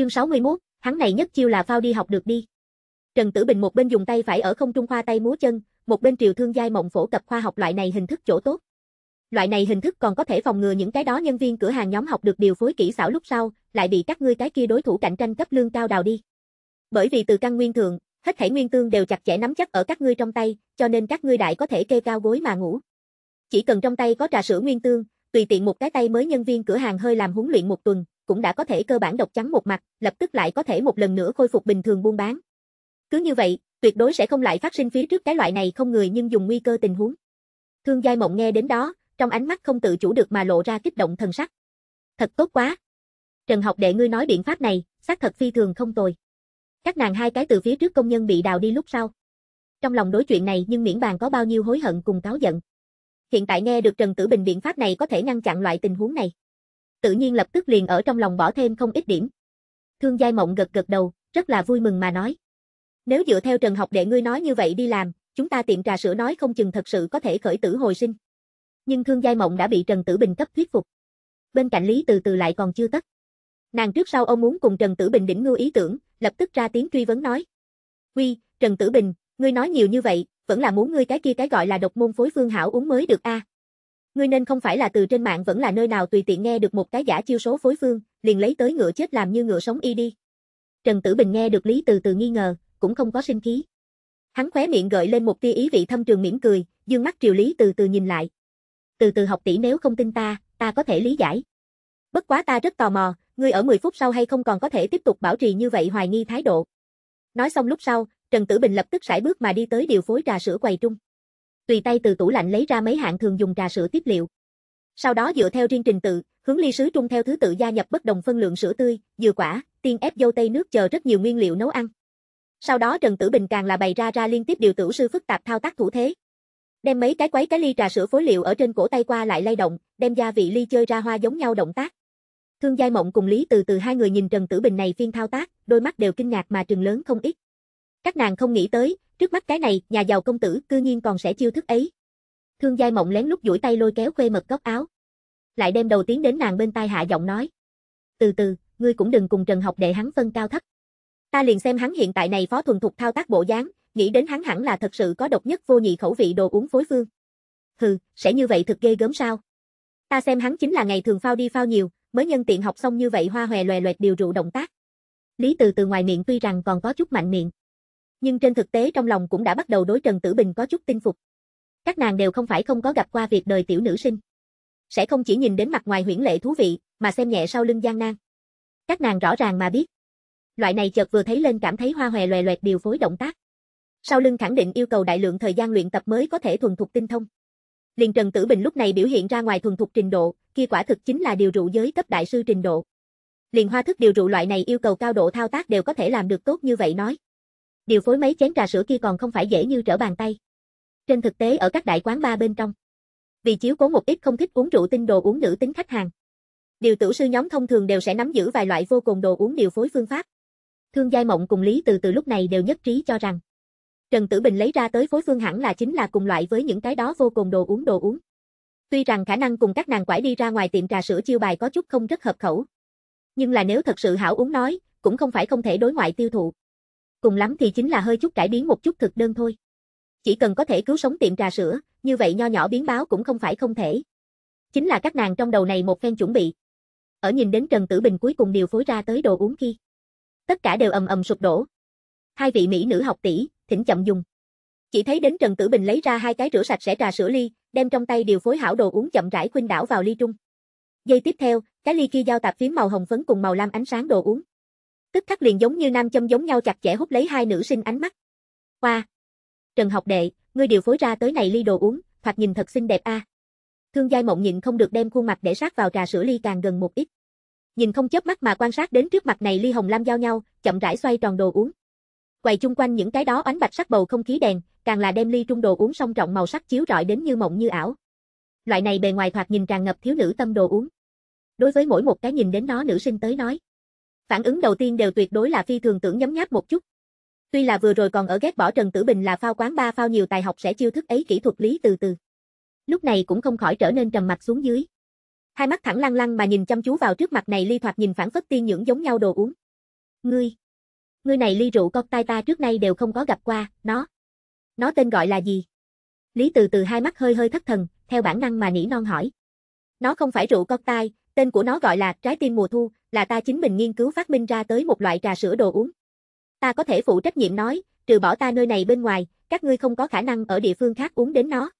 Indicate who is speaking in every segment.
Speaker 1: Chương 61, hắn này nhất chiêu là phao đi học được đi. Trần Tử Bình một bên dùng tay phải ở không trung khoa tay múa chân, một bên triều thương giai mộng phổ cập khoa học loại này hình thức chỗ tốt. Loại này hình thức còn có thể phòng ngừa những cái đó nhân viên cửa hàng nhóm học được điều phối kỹ xảo lúc sau, lại bị các ngươi cái kia đối thủ cạnh tranh cấp lương cao đào đi. Bởi vì từ căn nguyên thượng, hết thảy nguyên tương đều chặt chẽ nắm chắc ở các ngươi trong tay, cho nên các ngươi đại có thể kê cao gối mà ngủ. Chỉ cần trong tay có trà sữa nguyên tương, tùy tiện một cái tay mới nhân viên cửa hàng hơi làm huấn luyện một tuần, cũng đã có thể cơ bản độc trắng một mặt, lập tức lại có thể một lần nữa khôi phục bình thường buôn bán. Cứ như vậy, tuyệt đối sẽ không lại phát sinh phía trước cái loại này không người nhưng dùng nguy cơ tình huống. Thương Giai Mộng nghe đến đó, trong ánh mắt không tự chủ được mà lộ ra kích động thần sắc. Thật tốt quá. Trần học đệ ngươi nói biện pháp này, xác thật phi thường không tồi. Các nàng hai cái từ phía trước công nhân bị đào đi lúc sau. Trong lòng đối chuyện này nhưng miễn bàn có bao nhiêu hối hận cùng cáo giận. Hiện tại nghe được Trần Tử Bình biện pháp này có thể ngăn chặn loại tình huống này tự nhiên lập tức liền ở trong lòng bỏ thêm không ít điểm. Thương Giai Mộng gật gật đầu, rất là vui mừng mà nói. Nếu dựa theo Trần học đệ ngươi nói như vậy đi làm, chúng ta tiệm trà sữa nói không chừng thật sự có thể khởi tử hồi sinh. Nhưng Thương Giai Mộng đã bị Trần Tử Bình cấp thuyết phục. Bên cạnh Lý Từ Từ lại còn chưa tất. Nàng trước sau ông muốn cùng Trần Tử Bình đỉnh ngưu ý tưởng, lập tức ra tiếng truy vấn nói. Huy, Trần Tử Bình, ngươi nói nhiều như vậy, vẫn là muốn ngươi cái kia cái gọi là độc môn phối phương hảo uống mới được a. À? Ngươi nên không phải là từ trên mạng vẫn là nơi nào tùy tiện nghe được một cái giả chiêu số phối phương, liền lấy tới ngựa chết làm như ngựa sống y đi. Trần Tử Bình nghe được Lý Từ Từ nghi ngờ, cũng không có sinh khí. Hắn khóe miệng gợi lên một tia ý vị thâm trường mỉm cười, dương mắt triều Lý Từ Từ nhìn lại. Từ từ học tỷ nếu không tin ta, ta có thể lý giải. Bất quá ta rất tò mò, ngươi ở 10 phút sau hay không còn có thể tiếp tục bảo trì như vậy hoài nghi thái độ. Nói xong lúc sau, Trần Tử Bình lập tức sải bước mà đi tới điều phối trà sữa quầy trung tùy tay từ tủ lạnh lấy ra mấy hạng thường dùng trà sữa tiếp liệu. Sau đó dựa theo riêng trình tự, hướng ly sứ trung theo thứ tự gia nhập bất đồng phân lượng sữa tươi, dừa quả, tiên ép dâu tây nước chờ rất nhiều nguyên liệu nấu ăn. Sau đó Trần Tử Bình càng là bày ra ra liên tiếp điều tử sư phức tạp thao tác thủ thế. Đem mấy cái quấy cái ly trà sữa phối liệu ở trên cổ tay qua lại lay động, đem gia vị ly chơi ra hoa giống nhau động tác. Thương Giai Mộng cùng Lý từ từ hai người nhìn Trần Tử Bình này phiên thao tác, đôi mắt đều kinh ngạc mà trừng lớn không ít. Các nàng không nghĩ tới, trước mắt cái này, nhà giàu công tử cư nhiên còn sẽ chiêu thức ấy. Thương Giai Mộng lén lút duỗi tay lôi kéo khuê mật góc áo. Lại đem đầu tiến đến nàng bên tai hạ giọng nói. Từ từ, ngươi cũng đừng cùng Trần học để hắn phân cao thấp. Ta liền xem hắn hiện tại này phó thuần thục thao tác bộ dáng, nghĩ đến hắn hẳn là thật sự có độc nhất vô nhị khẩu vị đồ uống phối phương. Hừ, sẽ như vậy thực ghê gớm sao? Ta xem hắn chính là ngày thường phao đi phao nhiều, mới nhân tiện học xong như vậy hoa hòe loè loẹt điều rượu động tác. Lý Từ từ ngoài miệng tuy rằng còn có chút mạnh miệng nhưng trên thực tế trong lòng cũng đã bắt đầu đối Trần Tử Bình có chút tin phục. Các nàng đều không phải không có gặp qua việc đời tiểu nữ sinh. Sẽ không chỉ nhìn đến mặt ngoài huyễn lệ thú vị, mà xem nhẹ sau lưng gian nan. Các nàng rõ ràng mà biết. Loại này chợt vừa thấy lên cảm thấy hoa hòe loè loẹt điều phối động tác. Sau lưng khẳng định yêu cầu đại lượng thời gian luyện tập mới có thể thuần thục tinh thông. Liền Trần Tử Bình lúc này biểu hiện ra ngoài thuần thục trình độ, kia quả thực chính là điều rượu giới cấp đại sư trình độ. Liền hoa thức điều rượu loại này yêu cầu cao độ thao tác đều có thể làm được tốt như vậy nói điều phối mấy chén trà sữa kia còn không phải dễ như trở bàn tay. Trên thực tế ở các đại quán ba bên trong, vì chiếu cố một ít không thích uống rượu tinh đồ uống nữ tính khách hàng. Điều tử sư nhóm thông thường đều sẽ nắm giữ vài loại vô cùng đồ uống điều phối phương pháp. Thương Giai Mộng cùng Lý Từ từ lúc này đều nhất trí cho rằng, Trần Tử Bình lấy ra tới phối phương hẳn là chính là cùng loại với những cái đó vô cùng đồ uống đồ uống. Tuy rằng khả năng cùng các nàng quải đi ra ngoài tiệm trà sữa chiêu bài có chút không rất hợp khẩu, nhưng là nếu thật sự hảo uống nói, cũng không phải không thể đối ngoại tiêu thụ cùng lắm thì chính là hơi chút cải biến một chút thực đơn thôi. Chỉ cần có thể cứu sống tiệm trà sữa, như vậy nho nhỏ biến báo cũng không phải không thể. Chính là các nàng trong đầu này một phen chuẩn bị. Ở nhìn đến Trần Tử Bình cuối cùng điều phối ra tới đồ uống khi. Tất cả đều ầm ầm sụp đổ. Hai vị mỹ nữ học tỷ, thỉnh chậm dùng. Chỉ thấy đến Trần Tử Bình lấy ra hai cái rửa sạch sẽ trà sữa ly, đem trong tay điều phối hảo đồ uống chậm rãi khuynh đảo vào ly trung. Giây tiếp theo, cái ly kia giao tạp phím màu hồng phấn cùng màu lam ánh sáng đồ uống. Tức khắc liền giống như nam châm giống nhau chặt chẽ hút lấy hai nữ sinh ánh mắt. Hoa! Trần học đệ, ngươi điều phối ra tới này ly đồ uống, thoạt nhìn thật xinh đẹp a. À. Thương Giai Mộng nhịn không được đem khuôn mặt để sát vào trà sữa ly càng gần một ít. Nhìn không chớp mắt mà quan sát đến trước mặt này ly hồng lam giao nhau, chậm rãi xoay tròn đồ uống. Quầy chung quanh những cái đó ánh bạch sắc bầu không khí đèn, càng là đem ly trung đồ uống song trọng màu sắc chiếu rọi đến như mộng như ảo. Loại này bề ngoài thoạt nhìn tràn ngập thiếu nữ tâm đồ uống. Đối với mỗi một cái nhìn đến nó nữ sinh tới nói, Phản ứng đầu tiên đều tuyệt đối là phi thường tưởng nhấm nháp một chút. Tuy là vừa rồi còn ở ghét bỏ Trần Tử Bình là phao quán ba phao nhiều tài học sẽ chiêu thức ấy kỹ thuật lý từ từ. Lúc này cũng không khỏi trở nên trầm mặt xuống dưới. Hai mắt thẳng lăng lăng mà nhìn chăm chú vào trước mặt này ly thoạt nhìn phản phất tiên những giống nhau đồ uống. Ngươi, ngươi này ly rượu con tai ta trước nay đều không có gặp qua, nó. Nó tên gọi là gì? Lý từ từ hai mắt hơi hơi thất thần, theo bản năng mà nỉ non hỏi. Nó không phải rượu con tai, tên của nó gọi là trái tim mùa thu, là ta chính mình nghiên cứu phát minh ra tới một loại trà sữa đồ uống. Ta có thể phụ trách nhiệm nói, trừ bỏ ta nơi này bên ngoài, các ngươi không có khả năng ở địa phương khác uống đến nó.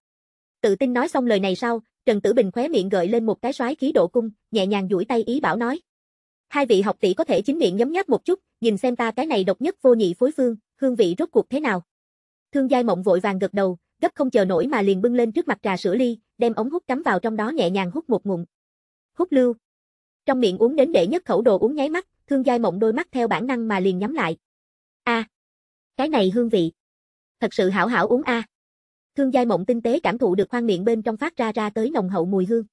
Speaker 1: Tự tin nói xong lời này sau, Trần Tử Bình khóe miệng gợi lên một cái xoáy khí độ cung, nhẹ nhàng duỗi tay ý bảo nói. Hai vị học tỷ có thể chính miệng nhấm nháp một chút, nhìn xem ta cái này độc nhất vô nhị phối phương, hương vị rốt cuộc thế nào. Thương Giai Mộng vội vàng gật đầu, gấp không chờ nổi mà liền bưng lên trước mặt trà sữa ly, đem ống hút cắm vào trong đó nhẹ nhàng hút một ngụm. Hút lưu, trong miệng uống đến đệ nhất khẩu đồ uống nháy mắt, thương giai mộng đôi mắt theo bản năng mà liền nhắm lại. A, cái này hương vị. Thật sự hảo hảo uống a. Thương giai mộng tinh tế cảm thụ được khoang miệng bên trong phát ra ra tới nồng hậu mùi hương.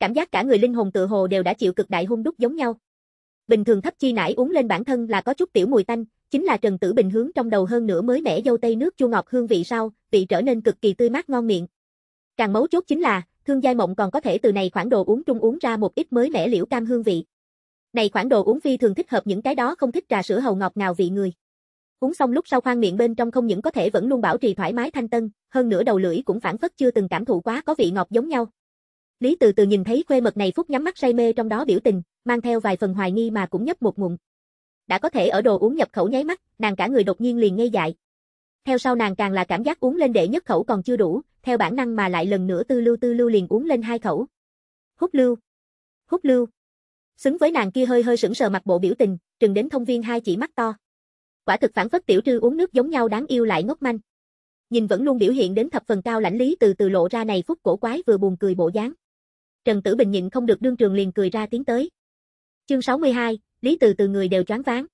Speaker 1: Cảm giác cả người linh hồn tự hồ đều đã chịu cực đại hung đúc giống nhau. Bình thường thấp chi nải uống lên bản thân là có chút tiểu mùi tanh, chính là Trần Tử Bình hướng trong đầu hơn nữa mới mẻ dâu tây nước chua ngọt hương vị sau, vị trở nên cực kỳ tươi mát ngon miệng. Càng mấu chốt chính là, Thương Giai Mộng còn có thể từ này khoảng đồ uống trung uống ra một ít mới mẻ liễu cam hương vị. Này khoảng đồ uống phi thường thích hợp những cái đó không thích trà sữa hầu ngọt ngào vị người. Uống xong lúc sau khoang miệng bên trong không những có thể vẫn luôn bảo trì thoải mái thanh tân, hơn nữa đầu lưỡi cũng phản phất chưa từng cảm thụ quá có vị ngọt giống nhau. Lý Từ Từ nhìn thấy khuê mật này phút nhắm mắt say mê trong đó biểu tình, mang theo vài phần hoài nghi mà cũng nhấp một ngụm. Đã có thể ở đồ uống nhập khẩu nháy mắt, nàng cả người đột nhiên liền ngây dại. Theo sau nàng càng là cảm giác uống lên đệ nhất khẩu còn chưa đủ, theo bản năng mà lại lần nữa tư lưu tư lưu liền uống lên hai khẩu. Hút lưu. Hút lưu. Xứng với nàng kia hơi hơi sững sờ mặt bộ biểu tình, trừng đến thông viên hai chỉ mắt to. Quả thực phản phất tiểu trư uống nước giống nhau đáng yêu lại ngốc manh. Nhìn vẫn luôn biểu hiện đến thập phần cao lãnh lý từ từ lộ ra này phút cổ quái vừa buồn cười bộ dáng. Trần Tử Bình nhịn không được đương trường liền cười ra tiếng tới. Chương 62, Lý Từ từ người đều choáng váng.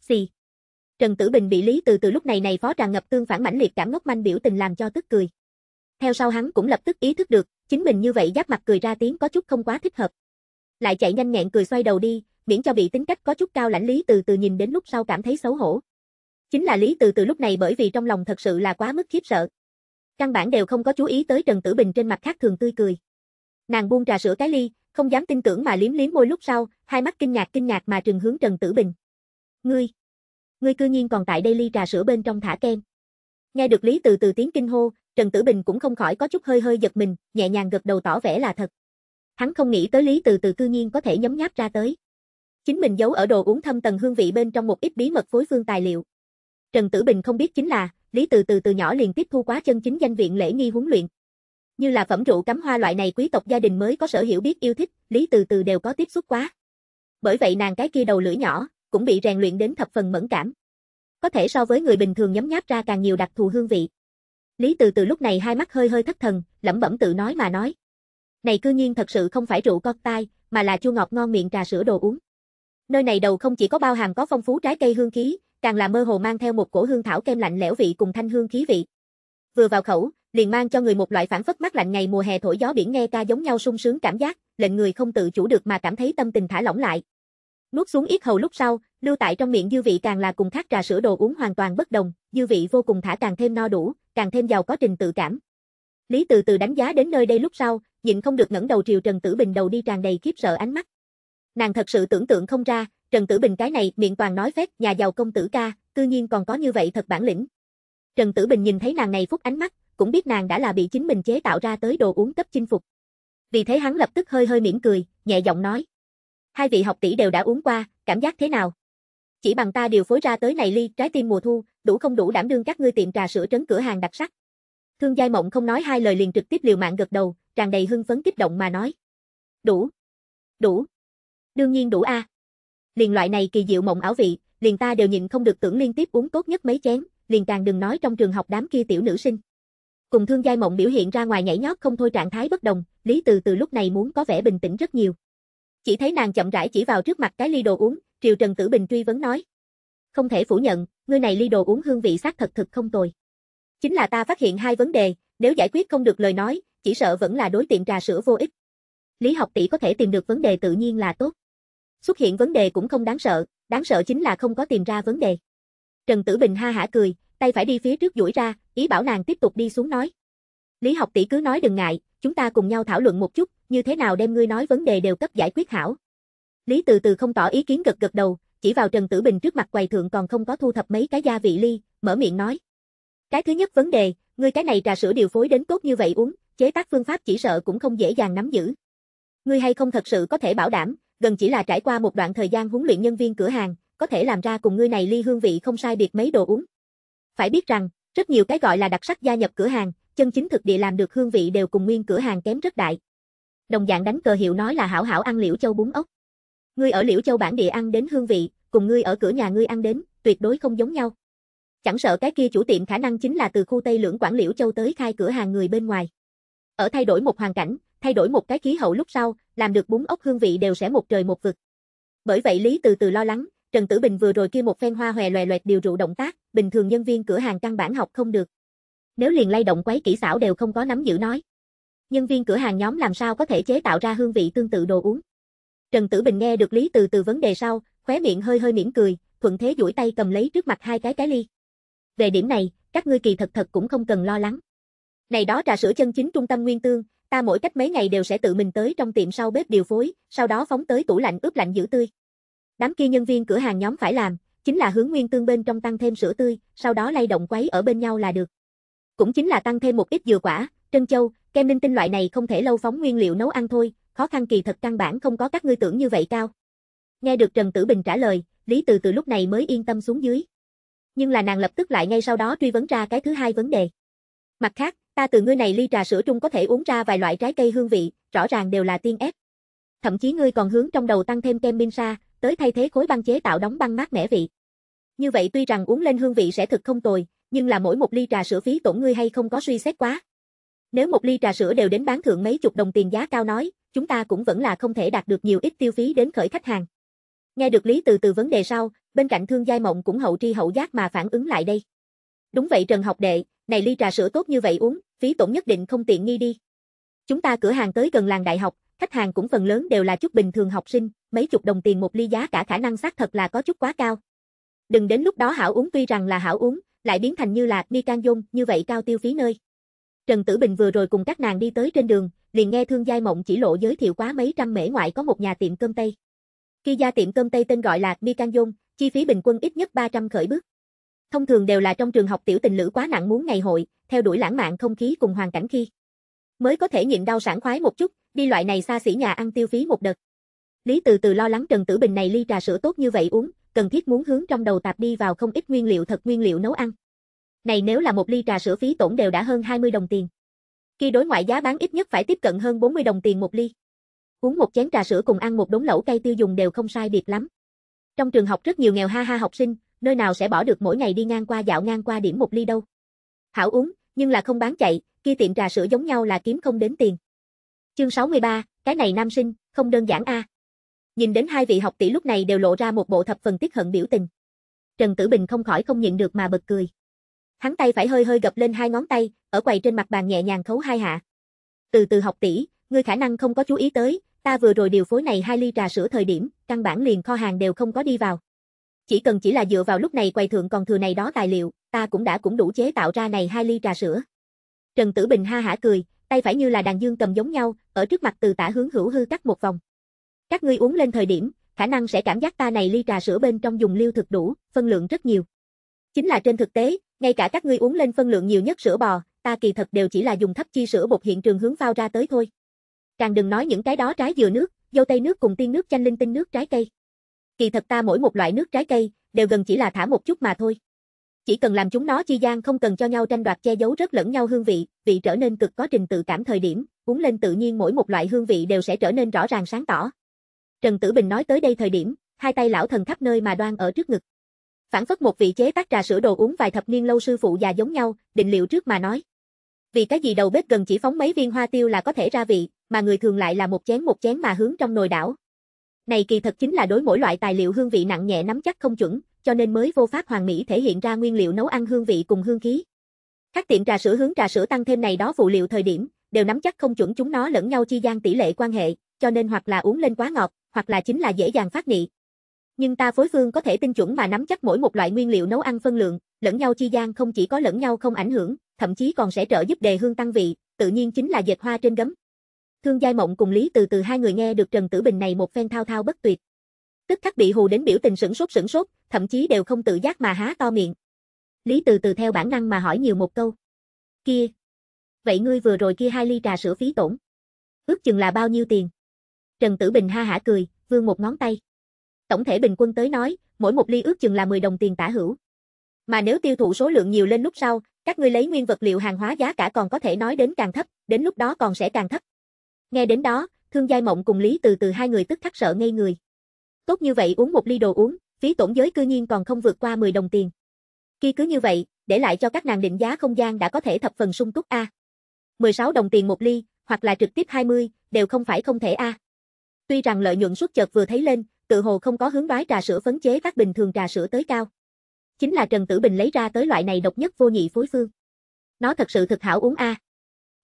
Speaker 1: Xì. Trần Tử Bình bị Lý Từ từ lúc này này phó tràn ngập tương phản mãnh liệt cảm ngốc manh biểu tình làm cho tức cười theo sau hắn cũng lập tức ý thức được, chính mình như vậy giáp mặt cười ra tiếng có chút không quá thích hợp. Lại chạy nhanh nhẹn cười xoay đầu đi, miễn cho bị tính cách có chút cao lãnh lý từ từ nhìn đến lúc sau cảm thấy xấu hổ. Chính là lý từ từ lúc này bởi vì trong lòng thật sự là quá mức khiếp sợ. Căn bản đều không có chú ý tới Trần Tử Bình trên mặt khác thường tươi cười. Nàng buông trà sữa cái ly, không dám tin tưởng mà liếm liếm môi lúc sau, hai mắt kinh ngạc kinh ngạc mà trừng hướng Trần Tử Bình. Ngươi, ngươi cư nhiên còn tại đây ly trà sữa bên trong thả kem. Nghe được Lý Từ Từ tiếng kinh hô, Trần Tử Bình cũng không khỏi có chút hơi hơi giật mình, nhẹ nhàng gật đầu tỏ vẻ là thật. Hắn không nghĩ tới Lý Từ Từ cư nhiên có thể nhấm nháp ra tới. Chính mình giấu ở đồ uống thâm tầng hương vị bên trong một ít bí mật phối phương tài liệu. Trần Tử Bình không biết chính là, Lý Từ Từ từ nhỏ liền tiếp thu quá chân chính danh viện lễ nghi huấn luyện. Như là phẩm rượu cắm hoa loại này quý tộc gia đình mới có sở hiểu biết yêu thích, Lý Từ Từ đều có tiếp xúc quá. Bởi vậy nàng cái kia đầu lưỡi nhỏ, cũng bị rèn luyện đến thập phần mẫn cảm. Có thể so với người bình thường nhấm nháp ra càng nhiều đặc thù hương vị. Lý Từ từ lúc này hai mắt hơi hơi thất thần, lẩm bẩm tự nói mà nói. Này cư nhiên thật sự không phải rượu con tai, mà là chua ngọt ngon miệng trà sữa đồ uống. Nơi này đầu không chỉ có bao hàng có phong phú trái cây hương khí, càng là mơ hồ mang theo một cổ hương thảo kem lạnh lẽo vị cùng thanh hương khí vị. Vừa vào khẩu, liền mang cho người một loại phản phất mát lạnh ngày mùa hè thổi gió biển nghe ca giống nhau sung sướng cảm giác, lệnh người không tự chủ được mà cảm thấy tâm tình thả lỏng lại. Nuốt xuống ít hầu lúc sau, lưu tại trong miệng dư vị càng là cùng khác trà sữa đồ uống hoàn toàn bất đồng, dư vị vô cùng thả càng thêm no đủ, càng thêm giàu có trình tự cảm. Lý từ từ đánh giá đến nơi đây lúc sau, nhịn không được ngẩng đầu triều Trần Tử Bình đầu đi tràn đầy khiếp sợ ánh mắt. Nàng thật sự tưởng tượng không ra, Trần Tử Bình cái này miệng toàn nói phét nhà giàu công tử ca, cư nhiên còn có như vậy thật bản lĩnh. Trần Tử Bình nhìn thấy nàng này phúc ánh mắt, cũng biết nàng đã là bị chính mình chế tạo ra tới đồ uống cấp chinh phục. Vì thế hắn lập tức hơi hơi mỉm cười, nhẹ giọng nói. Hai vị học tỷ đều đã uống qua, cảm giác thế nào? Chỉ bằng ta điều phối ra tới này ly trái tim mùa thu, đủ không đủ đảm đương các ngươi tiệm trà sữa trấn cửa hàng đặc sắc. Thương Giai Mộng không nói hai lời liền trực tiếp liều mạng gật đầu, tràn đầy hưng phấn kích động mà nói. Đủ. Đủ. Đương nhiên đủ a. À. Liền loại này kỳ diệu mộng ảo vị, liền ta đều nhịn không được tưởng liên tiếp uống tốt nhất mấy chén, liền càng đừng nói trong trường học đám kia tiểu nữ sinh. Cùng Thương Giai Mộng biểu hiện ra ngoài nhảy nhót không thôi trạng thái bất đồng, Lý Từ từ lúc này muốn có vẻ bình tĩnh rất nhiều. Chỉ thấy nàng chậm rãi chỉ vào trước mặt cái ly đồ uống, Triều Trần Tử Bình truy vấn nói. Không thể phủ nhận, ngươi này ly đồ uống hương vị xác thật thực không tồi. Chính là ta phát hiện hai vấn đề, nếu giải quyết không được lời nói, chỉ sợ vẫn là đối tiệm trà sữa vô ích. Lý học tỷ có thể tìm được vấn đề tự nhiên là tốt. Xuất hiện vấn đề cũng không đáng sợ, đáng sợ chính là không có tìm ra vấn đề. Trần Tử Bình ha hả cười, tay phải đi phía trước duỗi ra, ý bảo nàng tiếp tục đi xuống nói. Lý học tỷ cứ nói đừng ngại, chúng ta cùng nhau thảo luận một chút, như thế nào đem ngươi nói vấn đề đều cấp giải quyết hảo. Lý từ từ không tỏ ý kiến gật gật đầu, chỉ vào Trần Tử Bình trước mặt quầy thượng còn không có thu thập mấy cái gia vị ly, mở miệng nói. Cái thứ nhất vấn đề, ngươi cái này trà sữa điều phối đến tốt như vậy uống, chế tác phương pháp chỉ sợ cũng không dễ dàng nắm giữ. Ngươi hay không thật sự có thể bảo đảm, gần chỉ là trải qua một đoạn thời gian huấn luyện nhân viên cửa hàng, có thể làm ra cùng ngươi này ly hương vị không sai biệt mấy đồ uống. Phải biết rằng, rất nhiều cái gọi là đặc sắc gia nhập cửa hàng, chân chính thực địa làm được hương vị đều cùng nguyên cửa hàng kém rất đại. Đồng dạng đánh cờ hiệu nói là hảo hảo ăn liễu châu bún ốc. Ngươi ở Liễu Châu bản địa ăn đến hương vị, cùng ngươi ở cửa nhà ngươi ăn đến, tuyệt đối không giống nhau. Chẳng sợ cái kia chủ tiệm khả năng chính là từ khu Tây Lưỡng quản Liễu Châu tới khai cửa hàng người bên ngoài. Ở thay đổi một hoàn cảnh, thay đổi một cái khí hậu lúc sau, làm được bún ốc hương vị đều sẽ một trời một vực. Bởi vậy Lý từ từ lo lắng, Trần Tử Bình vừa rồi kia một phen hoa hòe loè loẹt điều rượu động tác, bình thường nhân viên cửa hàng căn bản học không được. Nếu liền lay động quấy kỹ xảo đều không có nắm giữ nói. Nhân viên cửa hàng nhóm làm sao có thể chế tạo ra hương vị tương tự đồ uống. Trần Tử Bình nghe được Lý Từ Từ vấn đề sau, khóe miệng hơi hơi mỉm cười, thuận thế duỗi tay cầm lấy trước mặt hai cái cái ly. Về điểm này, các ngươi kỳ thật thật cũng không cần lo lắng. Này đó trà sữa chân chính trung tâm nguyên tương, ta mỗi cách mấy ngày đều sẽ tự mình tới trong tiệm sau bếp điều phối, sau đó phóng tới tủ lạnh ướp lạnh giữ tươi. Đám kia nhân viên cửa hàng nhóm phải làm, chính là hướng nguyên tương bên trong tăng thêm sữa tươi, sau đó lay động quấy ở bên nhau là được. Cũng chính là tăng thêm một ít dừa quả, trân châu, kem ninh tinh loại này không thể lâu phóng nguyên liệu nấu ăn thôi, khó khăn kỳ thật căn bản không có các ngươi tưởng như vậy cao. Nghe được Trần Tử Bình trả lời, Lý Từ từ lúc này mới yên tâm xuống dưới. Nhưng là nàng lập tức lại ngay sau đó truy vấn ra cái thứ hai vấn đề. Mặt khác, ta từ ngươi này ly trà sữa trung có thể uống ra vài loại trái cây hương vị, rõ ràng đều là tiên ép. Thậm chí ngươi còn hướng trong đầu tăng thêm kem min tới thay thế khối băng chế tạo đóng băng mát mẻ vị. Như vậy tuy rằng uống lên hương vị sẽ thực không tồi, nhưng là mỗi một ly trà sữa phí tổn ngươi hay không có suy xét quá. Nếu một ly trà sữa đều đến bán thượng mấy chục đồng tiền giá cao nói, chúng ta cũng vẫn là không thể đạt được nhiều ít tiêu phí đến khởi khách hàng. Nghe được Lý Từ từ vấn đề sau, bên cạnh Thương Giai Mộng cũng hậu tri hậu giác mà phản ứng lại đây. Đúng vậy Trần học đệ, này ly trà sữa tốt như vậy uống, phí tổn nhất định không tiện nghi đi. Chúng ta cửa hàng tới gần làng đại học, khách hàng cũng phần lớn đều là chút bình thường học sinh, mấy chục đồng tiền một ly giá cả khả năng xác thật là có chút quá cao. Đừng đến lúc đó hảo uống tuy rằng là hảo uống, lại biến thành như là ni can dung như vậy cao tiêu phí nơi. Trần Tử Bình vừa rồi cùng các nàng đi tới trên đường, liền nghe Thương Giai Mộng chỉ lộ giới thiệu quá mấy trăm mễ ngoại có một nhà tiệm cơm Tây. Khi gia tiệm cơm Tây tên gọi là Mi Can Dung, chi phí bình quân ít nhất 300 khởi bước. Thông thường đều là trong trường học tiểu tình lữ quá nặng muốn ngày hội, theo đuổi lãng mạn không khí cùng hoàn cảnh khi. Mới có thể nhịn đau sảng khoái một chút, đi loại này xa xỉ nhà ăn tiêu phí một đợt. Lý từ từ lo lắng Trần Tử Bình này ly trà sữa tốt như vậy uống, cần thiết muốn hướng trong đầu tạp đi vào không ít nguyên liệu thật nguyên liệu nấu ăn. Này nếu là một ly trà sữa phí tổn đều đã hơn 20 đồng tiền. Khi đối ngoại giá bán ít nhất phải tiếp cận hơn 40 đồng tiền một ly. Uống một chén trà sữa cùng ăn một đống lẩu cây tiêu dùng đều không sai biệt lắm. Trong trường học rất nhiều nghèo ha ha học sinh, nơi nào sẽ bỏ được mỗi ngày đi ngang qua dạo ngang qua điểm một ly đâu. Hảo uống, nhưng là không bán chạy, kia tiệm trà sữa giống nhau là kiếm không đến tiền. Chương 63, cái này nam sinh, không đơn giản a. À. Nhìn đến hai vị học tỷ lúc này đều lộ ra một bộ thập phần tiếc hận biểu tình. Trần Tử Bình không khỏi không nhịn được mà bật cười. Hắn tay phải hơi hơi gập lên hai ngón tay, ở quầy trên mặt bàn nhẹ nhàng khấu hai hạ. Từ từ học tỷ, ngươi khả năng không có chú ý tới, ta vừa rồi điều phối này hai ly trà sữa thời điểm, căn bản liền kho hàng đều không có đi vào. Chỉ cần chỉ là dựa vào lúc này quầy thượng còn thừa này đó tài liệu, ta cũng đã cũng đủ chế tạo ra này hai ly trà sữa. Trần Tử Bình ha hả cười, tay phải như là đàn dương cầm giống nhau, ở trước mặt từ tả hướng hữu hư cắt một vòng. Các ngươi uống lên thời điểm, khả năng sẽ cảm giác ta này ly trà sữa bên trong dùng liêu thực đủ, phân lượng rất nhiều. Chính là trên thực tế, ngay cả các ngươi uống lên phân lượng nhiều nhất sữa bò, ta kỳ thật đều chỉ là dùng thấp chi sữa bột hiện trường hướng phao ra tới thôi. Càng đừng nói những cái đó trái dừa nước, dâu tây nước cùng tiên nước chanh linh tinh nước trái cây. Kỳ thật ta mỗi một loại nước trái cây, đều gần chỉ là thả một chút mà thôi. Chỉ cần làm chúng nó chi gian không cần cho nhau tranh đoạt che giấu rất lẫn nhau hương vị, vị trở nên cực có trình tự cảm thời điểm, uống lên tự nhiên mỗi một loại hương vị đều sẽ trở nên rõ ràng sáng tỏ. Trần Tử Bình nói tới đây thời điểm, hai tay lão thần khắp nơi mà đoan ở trước ngực phản phất một vị chế tác trà sữa đồ uống vài thập niên lâu sư phụ già giống nhau, định liệu trước mà nói. Vì cái gì đầu bếp gần chỉ phóng mấy viên hoa tiêu là có thể ra vị, mà người thường lại là một chén một chén mà hướng trong nồi đảo. Này kỳ thật chính là đối mỗi loại tài liệu hương vị nặng nhẹ nắm chắc không chuẩn, cho nên mới vô pháp hoàn mỹ thể hiện ra nguyên liệu nấu ăn hương vị cùng hương khí. Các tiệm trà sữa hướng trà sữa tăng thêm này đó phụ liệu thời điểm, đều nắm chắc không chuẩn chúng nó lẫn nhau chi gian tỷ lệ quan hệ, cho nên hoặc là uống lên quá ngọt, hoặc là chính là dễ dàng phát nị, nhưng ta phối phương có thể tinh chuẩn mà nắm chắc mỗi một loại nguyên liệu nấu ăn phân lượng, lẫn nhau chi gian không chỉ có lẫn nhau không ảnh hưởng, thậm chí còn sẽ trợ giúp đề hương tăng vị, tự nhiên chính là dệt hoa trên gấm. Thương Giai Mộng cùng Lý Từ Từ hai người nghe được Trần Tử Bình này một phen thao thao bất tuyệt. Tức khắc bị hù đến biểu tình sửng sốt sửng sốt, thậm chí đều không tự giác mà há to miệng. Lý Từ Từ theo bản năng mà hỏi nhiều một câu. Kia! Vậy ngươi vừa rồi kia hai ly trà sữa phí tổn. Ước chừng là bao nhiêu tiền? Trần Tử Bình ha hả cười, vương một ngón tay tổng thể bình quân tới nói, mỗi một ly ước chừng là 10 đồng tiền tả hữu. Mà nếu tiêu thụ số lượng nhiều lên lúc sau, các ngươi lấy nguyên vật liệu hàng hóa giá cả còn có thể nói đến càng thấp, đến lúc đó còn sẽ càng thấp. Nghe đến đó, Thương Giai Mộng cùng Lý Từ Từ hai người tức khắc sợ ngây người. Tốt như vậy uống một ly đồ uống, phí tổn giới cư nhiên còn không vượt qua 10 đồng tiền. Khi cứ như vậy, để lại cho các nàng định giá không gian đã có thể thập phần sung túc a. 16 đồng tiền một ly, hoặc là trực tiếp 20, đều không phải không thể a. Tuy rằng lợi nhuận suất chợt vừa thấy lên, tự hồ không có hướng đoái trà sữa phấn chế các bình thường trà sữa tới cao. Chính là Trần Tử Bình lấy ra tới loại này độc nhất vô nhị phối phương. Nó thật sự thực hảo uống a.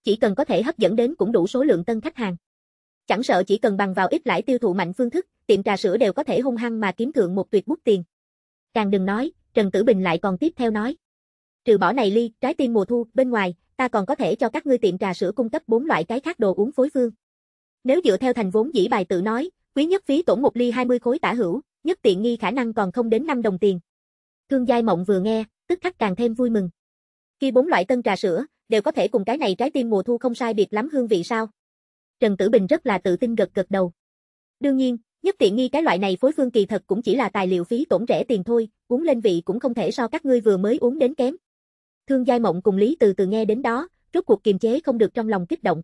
Speaker 1: Chỉ cần có thể hấp dẫn đến cũng đủ số lượng tân khách hàng. Chẳng sợ chỉ cần bằng vào ít lãi tiêu thụ mạnh phương thức, tiệm trà sữa đều có thể hung hăng mà kiếm thượng một tuyệt bút tiền. Càng đừng nói, Trần Tử Bình lại còn tiếp theo nói. Trừ bỏ này ly, trái tim mùa thu, bên ngoài, ta còn có thể cho các ngươi tiệm trà sữa cung cấp bốn loại cái khác đồ uống phối phương. Nếu dựa theo thành vốn dĩ bài tự nói, Quý nhất phí tổn một ly 20 khối tả hữu, nhất tiện nghi khả năng còn không đến 5 đồng tiền. Thương Giai Mộng vừa nghe, tức khắc càng thêm vui mừng. Khi bốn loại tân trà sữa đều có thể cùng cái này trái tim mùa thu không sai biệt lắm hương vị sao? Trần Tử Bình rất là tự tin gật gật đầu. Đương nhiên, nhất tiện nghi cái loại này phối phương kỳ thật cũng chỉ là tài liệu phí tổn rẻ tiền thôi, uống lên vị cũng không thể so các ngươi vừa mới uống đến kém. Thương Giai Mộng cùng Lý Từ từ nghe đến đó, rốt cuộc kiềm chế không được trong lòng kích động.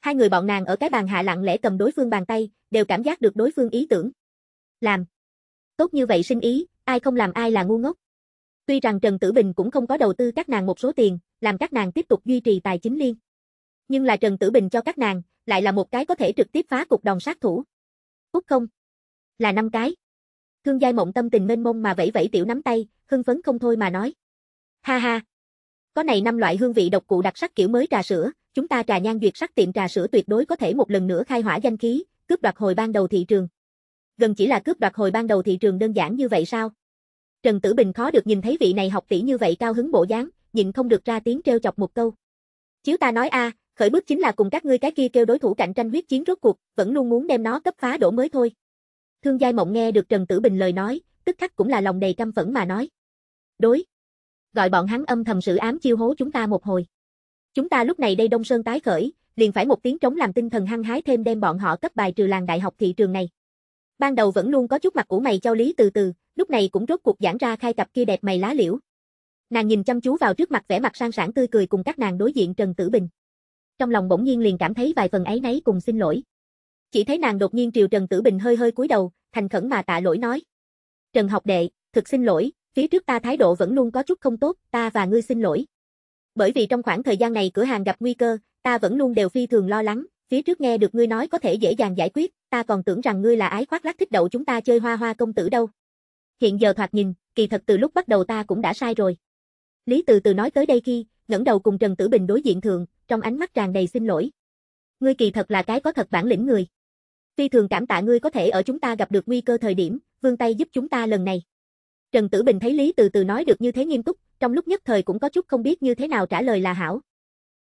Speaker 1: Hai người bọn nàng ở cái bàn hạ lặng lẽ cầm đối phương bàn tay, đều cảm giác được đối phương ý tưởng. Làm. Tốt như vậy sinh ý, ai không làm ai là ngu ngốc. Tuy rằng Trần Tử Bình cũng không có đầu tư các nàng một số tiền, làm các nàng tiếp tục duy trì tài chính liên. Nhưng là Trần Tử Bình cho các nàng, lại là một cái có thể trực tiếp phá cục đòn sát thủ. Úc không? Là năm cái. Thương Giai Mộng tâm tình mênh mông mà vẫy vẫy tiểu nắm tay, hưng phấn không thôi mà nói. Ha ha! Có này năm loại hương vị độc cụ đặc sắc kiểu mới trà sữa, chúng ta trà nhan duyệt sắc tiệm trà sữa tuyệt đối có thể một lần nữa khai hỏa danh khí, cướp đoạt hồi ban đầu thị trường. Gần chỉ là cướp đoạt hồi ban đầu thị trường đơn giản như vậy sao? Trần Tử Bình khó được nhìn thấy vị này học tỷ như vậy cao hứng bộ dáng, nhịn không được ra tiếng treo chọc một câu. Chiếu ta nói a, à, khởi bước chính là cùng các ngươi cái kia kêu đối thủ cạnh tranh huyết chiến rốt cuộc, vẫn luôn muốn đem nó cấp phá đổ mới thôi. Thương Giai Mộng nghe được Trần Tử Bình lời nói, tức khắc cũng là lòng đầy căm phẫn mà nói. Đối. Gọi bọn hắn âm thầm sự ám chiêu hố chúng ta một hồi. Chúng ta lúc này đây đông sơn tái khởi, liền phải một tiếng trống làm tinh thần hăng hái thêm đem bọn họ cấp bài trừ làng đại học thị trường này. Ban đầu vẫn luôn có chút mặt của mày cho lý từ từ, lúc này cũng rốt cuộc giãn ra khai cặp kia đẹp mày lá liễu. Nàng nhìn chăm chú vào trước mặt vẻ mặt sang sảng tươi cười cùng các nàng đối diện Trần Tử Bình. Trong lòng bỗng nhiên liền cảm thấy vài phần ấy nấy cùng xin lỗi. Chỉ thấy nàng đột nhiên triều Trần Tử Bình hơi hơi cúi đầu, thành khẩn mà tạ lỗi nói: "Trần học đệ, thực xin lỗi, phía trước ta thái độ vẫn luôn có chút không tốt, ta và ngươi xin lỗi." Bởi vì trong khoảng thời gian này cửa hàng gặp nguy cơ, ta vẫn luôn đều phi thường lo lắng, phía trước nghe được ngươi nói có thể dễ dàng giải quyết, ta còn tưởng rằng ngươi là ái khoác lác thích đậu chúng ta chơi hoa hoa công tử đâu. Hiện giờ thoạt nhìn, kỳ thật từ lúc bắt đầu ta cũng đã sai rồi. Lý Từ Từ nói tới đây khi, ngẩng đầu cùng Trần Tử Bình đối diện thường, trong ánh mắt tràn đầy xin lỗi. Ngươi kỳ thật là cái có thật bản lĩnh người. Phi thường cảm tạ ngươi có thể ở chúng ta gặp được nguy cơ thời điểm, vươn tay giúp chúng ta lần này. Trần Tử Bình thấy Lý Từ Từ nói được như thế nghiêm túc, trong lúc nhất thời cũng có chút không biết như thế nào trả lời là hảo,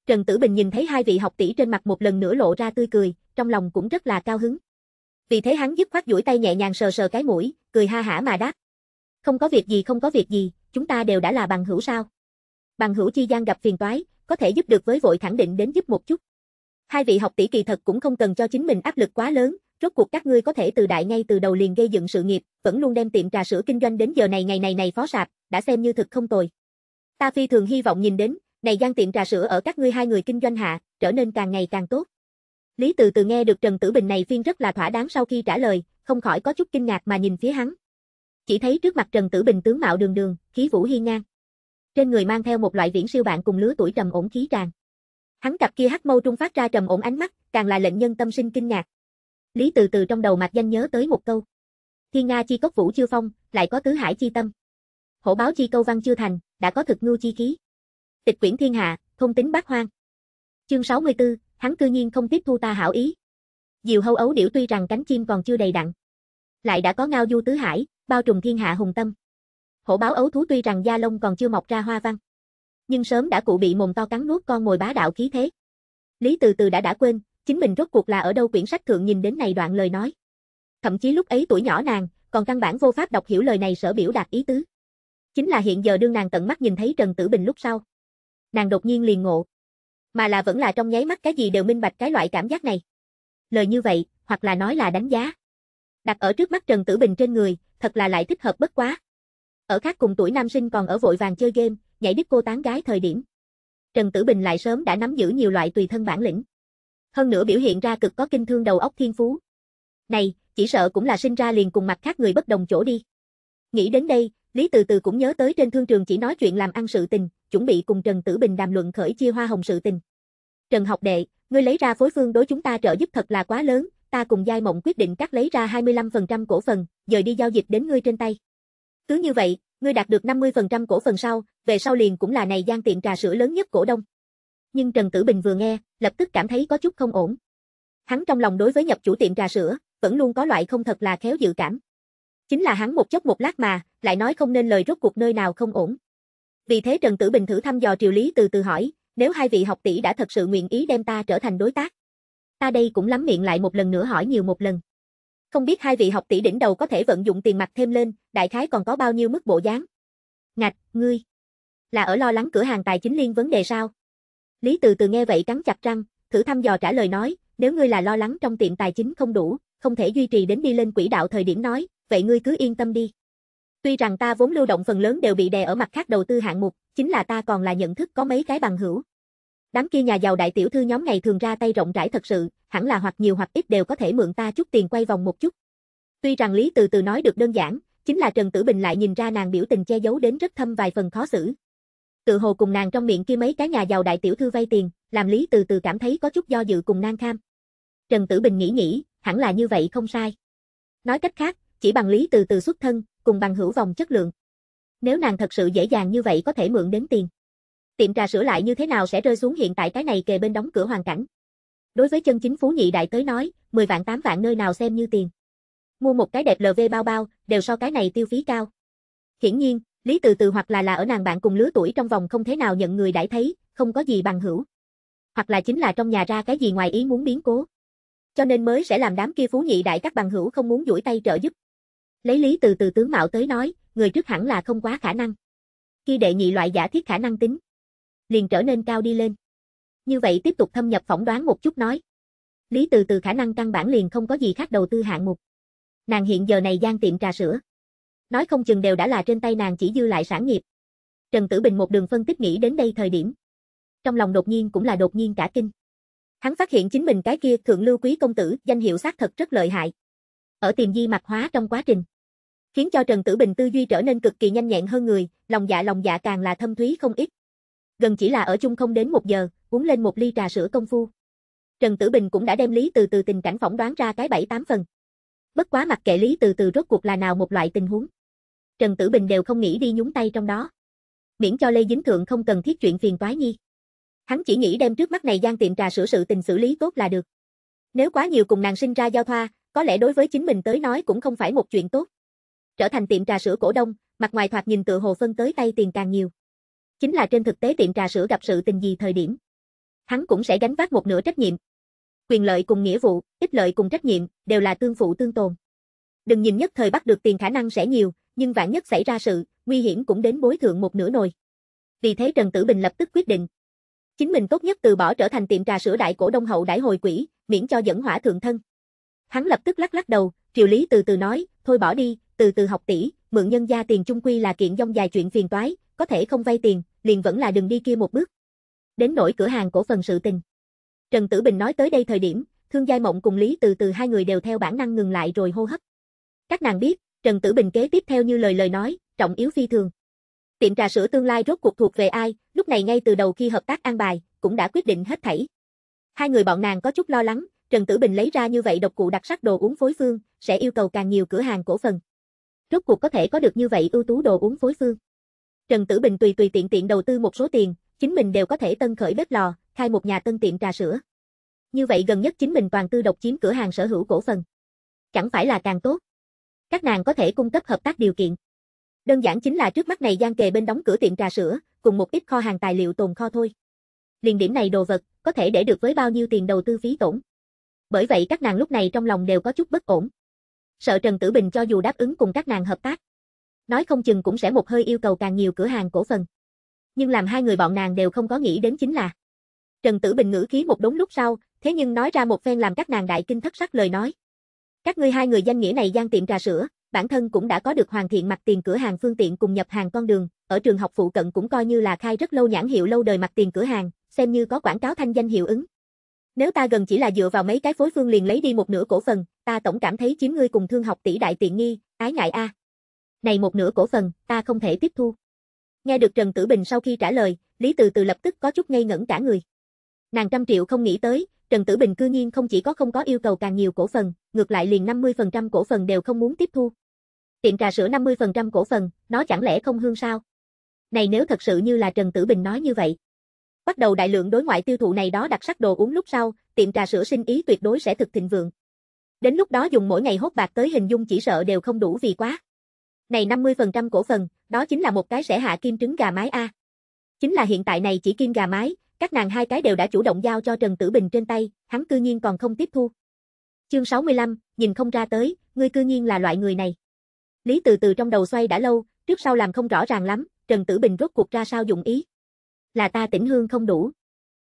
Speaker 1: Trần Tử Bình nhìn thấy hai vị học tỷ trên mặt một lần nữa lộ ra tươi cười, trong lòng cũng rất là cao hứng. Vì thế hắn dứt khoát duỗi tay nhẹ nhàng sờ sờ cái mũi, cười ha hả mà đáp. Không có việc gì không có việc gì, chúng ta đều đã là bằng hữu sao. Bằng hữu chi gian gặp phiền toái, có thể giúp được với vội khẳng định đến giúp một chút. Hai vị học tỷ kỳ thật cũng không cần cho chính mình áp lực quá lớn, rốt cuộc các ngươi có thể từ đại ngay từ đầu liền gây dựng sự nghiệp, vẫn luôn đem tiệm trà sữa kinh doanh đến giờ này ngày này này phó sạp, đã xem như thực không tồi. Ta phi thường hy vọng nhìn đến, này gian tiệm trà sữa ở các ngươi hai người kinh doanh hạ, trở nên càng ngày càng tốt. Lý Từ Từ nghe được Trần Tử Bình này phiên rất là thỏa đáng sau khi trả lời, không khỏi có chút kinh ngạc mà nhìn phía hắn. Chỉ thấy trước mặt Trần Tử Bình tướng mạo đường đường, khí vũ hiên ngang. Trên người mang theo một loại viễn siêu bạn cùng lứa tuổi trầm ổn khí tràn. Hắn cặp kia hắc mâu trung phát ra trầm ổn ánh mắt, càng là lệnh nhân tâm sinh kinh ngạc. Lý Từ Từ trong đầu mạch danh nhớ tới một câu. Thiên Nga chi cốc vũ chưa phong, lại có tứ hải chi tâm. Hổ báo chi câu văn chưa thành, đã có thực ngưu chi khí tịch quyển thiên hạ, thông tính bát hoang. Chương 64, hắn cư nhiên không tiếp thu ta hảo ý. Diều hâu ấu điểu tuy rằng cánh chim còn chưa đầy đặn, lại đã có ngao du tứ hải, bao trùm thiên hạ hùng tâm. Hổ báo ấu thú tuy rằng da lông còn chưa mọc ra hoa văn, nhưng sớm đã cụ bị mồm to cắn nuốt con mồi bá đạo khí thế. Lý Từ Từ đã đã quên, chính mình rốt cuộc là ở đâu quyển sách thượng nhìn đến này đoạn lời nói. Thậm chí lúc ấy tuổi nhỏ nàng, còn căn bản vô pháp đọc hiểu lời này sở biểu đạt ý tứ. Chính là hiện giờ đương nàng tận mắt nhìn thấy Trần Tử Bình lúc sau nàng đột nhiên liền ngộ. Mà là vẫn là trong nháy mắt cái gì đều minh bạch cái loại cảm giác này. Lời như vậy, hoặc là nói là đánh giá. Đặt ở trước mắt Trần Tử Bình trên người, thật là lại thích hợp bất quá. Ở khác cùng tuổi nam sinh còn ở vội vàng chơi game, nhảy đứt cô tán gái thời điểm. Trần Tử Bình lại sớm đã nắm giữ nhiều loại tùy thân bản lĩnh. Hơn nữa biểu hiện ra cực có kinh thương đầu óc thiên phú. Này, chỉ sợ cũng là sinh ra liền cùng mặt khác người bất đồng chỗ đi. Nghĩ đến đây, Lý Từ Từ cũng nhớ tới trên thương trường chỉ nói chuyện làm ăn sự tình, chuẩn bị cùng Trần Tử Bình đàm luận khởi chia hoa hồng sự tình. Trần học đệ, ngươi lấy ra phối phương đối chúng ta trợ giúp thật là quá lớn, ta cùng Giai Mộng quyết định cắt lấy ra 25% cổ phần, dời đi giao dịch đến ngươi trên tay. Cứ như vậy, ngươi đạt được 50% cổ phần sau, về sau liền cũng là này gian tiệm trà sữa lớn nhất cổ đông. Nhưng Trần Tử Bình vừa nghe, lập tức cảm thấy có chút không ổn. Hắn trong lòng đối với nhập chủ tiệm trà sữa, vẫn luôn có loại không thật là khéo dự cảm. Chính là hắn một chốc một lát mà, lại nói không nên lời rốt cuộc nơi nào không ổn. Vì thế Trần Tử Bình thử thăm dò triều lý từ từ hỏi, nếu hai vị học tỷ đã thật sự nguyện ý đem ta trở thành đối tác. Ta đây cũng lắm miệng lại một lần nữa hỏi nhiều một lần. Không biết hai vị học tỷ đỉnh đầu có thể vận dụng tiền mặt thêm lên, đại khái còn có bao nhiêu mức bộ dáng? Ngạch, ngươi. Là ở lo lắng cửa hàng tài chính liên vấn đề sao? Lý Từ Từ nghe vậy cắn chặt răng, thử thăm dò trả lời nói, nếu ngươi là lo lắng trong tiệm tài chính không đủ, không thể duy trì đến đi lên quỹ đạo thời điểm nói, vậy ngươi cứ yên tâm đi. Tuy rằng ta vốn lưu động phần lớn đều bị đè ở mặt khác đầu tư hạng mục, chính là ta còn là nhận thức có mấy cái bằng hữu. Đám kia nhà giàu đại tiểu thư nhóm ngày thường ra tay rộng rãi thật sự, hẳn là hoặc nhiều hoặc ít đều có thể mượn ta chút tiền quay vòng một chút. Tuy rằng Lý Từ Từ nói được đơn giản, chính là Trần Tử Bình lại nhìn ra nàng biểu tình che giấu đến rất thâm vài phần khó xử. Tự hồ cùng nàng trong miệng kia mấy cái nhà giàu đại tiểu thư vay tiền, làm Lý Từ Từ cảm thấy có chút do dự cùng nang kham. Trần Tử Bình nghĩ nghĩ, hẳn là như vậy không sai. Nói cách khác, chỉ bằng Lý Từ Từ xuất thân, cùng bằng hữu vòng chất lượng. Nếu nàng thật sự dễ dàng như vậy có thể mượn đến tiền. Tiệm trà sửa lại như thế nào sẽ rơi xuống hiện tại cái này kề bên đóng cửa hoàn cảnh. Đối với chân chính phú nhị đại tới nói, 10 vạn 8 vạn nơi nào xem như tiền. Mua một cái đẹp LV bao bao, đều so cái này tiêu phí cao. Hiển nhiên, Lý Từ Từ hoặc là là ở nàng bạn cùng lứa tuổi trong vòng không thế nào nhận người đãi thấy, không có gì bằng hữu. Hoặc là chính là trong nhà ra cái gì ngoài ý muốn biến cố. Cho nên mới sẽ làm đám kia phú nhị đại các bằng hữu không muốn duỗi tay trợ giúp. Lấy lý từ từ tướng mạo tới nói, người trước hẳn là không quá khả năng. Khi đệ nhị loại giả thiết khả năng tính, liền trở nên cao đi lên. Như vậy tiếp tục thâm nhập phỏng đoán một chút nói. Lý từ từ khả năng căn bản liền không có gì khác đầu tư hạng mục. Nàng hiện giờ này gian tiệm trà sữa. Nói không chừng đều đã là trên tay nàng chỉ dư lại sản nghiệp. Trần Tử Bình một đường phân tích nghĩ đến đây thời điểm. Trong lòng đột nhiên cũng là đột nhiên cả kinh. Hắn phát hiện chính mình cái kia thượng lưu quý công tử danh hiệu xác thật rất lợi hại ở tiềm di mạch hóa trong quá trình. Khiến cho Trần Tử Bình tư duy trở nên cực kỳ nhanh nhẹn hơn người, lòng dạ lòng dạ càng là thâm thúy không ít. Gần chỉ là ở chung không đến một giờ, uống lên một ly trà sữa công phu. Trần Tử Bình cũng đã đem lý từ từ tình cảnh phỏng đoán ra cái bảy tám phần. Bất quá mặc kệ lý từ từ rốt cuộc là nào một loại tình huống. Trần Tử Bình đều không nghĩ đi nhúng tay trong đó. Miễn cho Lê Dính Thượng không cần thiết chuyện phiền toái nhi. Hắn chỉ nghĩ đem trước mắt này gian tiệm trà sữa sự tình xử lý tốt là được. Nếu quá nhiều cùng nàng sinh ra giao thoa, có lẽ đối với chính mình tới nói cũng không phải một chuyện tốt. Trở thành tiệm trà sữa cổ đông, mặt ngoài thoạt nhìn tự hồ phân tới tay tiền càng nhiều. Chính là trên thực tế tiệm trà sữa gặp sự tình gì thời điểm. Hắn cũng sẽ gánh vác một nửa trách nhiệm. Quyền lợi cùng nghĩa vụ, ích lợi cùng trách nhiệm, đều là tương phụ tương tồn. Đừng nhìn nhất thời bắt được tiền khả năng sẽ nhiều, nhưng vạn nhất xảy ra sự, nguy hiểm cũng đến bối thượng một nửa nồi. Vì thế Trần Tử Bình lập tức quyết định. Chính mình tốt nhất từ bỏ trở thành tiệm trà sữa đại cổ đông hậu đại hồi quỹ, miễn cho dẫn hỏa thượng thân. Hắn lập tức lắc lắc đầu, Triệu Lý từ từ nói, thôi bỏ đi, từ từ học tỷ, mượn nhân gia tiền chung quy là kiện dông dài chuyện phiền toái, có thể không vay tiền, liền vẫn là đừng đi kia một bước. Đến nổi cửa hàng cổ phần sự tình. Trần Tử Bình nói tới đây thời điểm, Thương Giai Mộng cùng Lý từ từ hai người đều theo bản năng ngừng lại rồi hô hấp. Các nàng biết, Trần Tử Bình kế tiếp theo như lời lời nói, trọng yếu phi thường. Tiệm trà sữa tương lai rốt cuộc thuộc về ai, lúc này ngay từ đầu khi hợp tác an bài, cũng đã quyết định hết thảy. Hai người bọn nàng có chút lo lắng, Trần Tử Bình lấy ra như vậy độc cụ đặc sắc đồ uống phối phương, sẽ yêu cầu càng nhiều cửa hàng cổ phần. Rốt cuộc có thể có được như vậy ưu tú đồ uống phối phương. Trần Tử Bình tùy tùy tiện tiện đầu tư một số tiền, chính mình đều có thể tân khởi bếp lò, khai một nhà tân tiệm trà sữa. Như vậy gần nhất chính mình toàn tư độc chiếm cửa hàng sở hữu cổ phần. Chẳng phải là càng tốt. Các nàng có thể cung cấp hợp tác điều kiện. Đơn giản chính là trước mắt này gian kề bên đóng cửa tiệm trà sữa, cùng một ít kho hàng tài liệu tồn kho thôi. Liền điểm này đồ vật, có thể để được với bao nhiêu tiền đầu tư phí tổn bởi vậy các nàng lúc này trong lòng đều có chút bất ổn. Sợ Trần Tử Bình cho dù đáp ứng cùng các nàng hợp tác, nói không chừng cũng sẽ một hơi yêu cầu càng nhiều cửa hàng cổ phần. Nhưng làm hai người bọn nàng đều không có nghĩ đến chính là Trần Tử Bình ngữ khí một đống lúc sau, thế nhưng nói ra một phen làm các nàng đại kinh thất sắc lời nói. Các ngươi hai người danh nghĩa này gian tiệm trà sữa, bản thân cũng đã có được hoàn thiện mặt tiền cửa hàng phương tiện cùng nhập hàng con đường, ở trường học phụ cận cũng coi như là khai rất lâu nhãn hiệu lâu đời mặt tiền cửa hàng, xem như có quảng cáo thanh danh hiệu ứng, nếu ta gần chỉ là dựa vào mấy cái phối phương liền lấy đi một nửa cổ phần, ta tổng cảm thấy chiếm ngươi cùng thương học tỷ đại tiện nghi, ái ngại a. Này một nửa cổ phần, ta không thể tiếp thu. Nghe được Trần Tử Bình sau khi trả lời, Lý Từ Từ lập tức có chút ngây ngẩn cả người. Nàng trăm triệu không nghĩ tới, Trần Tử Bình cư nhiên không chỉ có không có yêu cầu càng nhiều cổ phần, ngược lại liền 50% cổ phần đều không muốn tiếp thu. Tiệm trà sữa 50% cổ phần, nó chẳng lẽ không hương sao? Này nếu thật sự như là Trần Tử Bình nói như vậy bắt đầu đại lượng đối ngoại tiêu thụ này đó đặc sắc đồ uống lúc sau, tiệm trà sữa sinh ý tuyệt đối sẽ thực thịnh vượng. Đến lúc đó dùng mỗi ngày hốt bạc tới hình dung chỉ sợ đều không đủ vì quá. Này 50% cổ phần, đó chính là một cái sẽ hạ kim trứng gà mái A. Chính là hiện tại này chỉ kim gà mái, các nàng hai cái đều đã chủ động giao cho Trần Tử Bình trên tay, hắn cư nhiên còn không tiếp thu. Chương 65, nhìn không ra tới, ngươi cư nhiên là loại người này. Lý từ từ trong đầu xoay đã lâu, trước sau làm không rõ ràng lắm, Trần Tử Bình rốt cuộc ra sao dụng ý là ta tĩnh hương không đủ.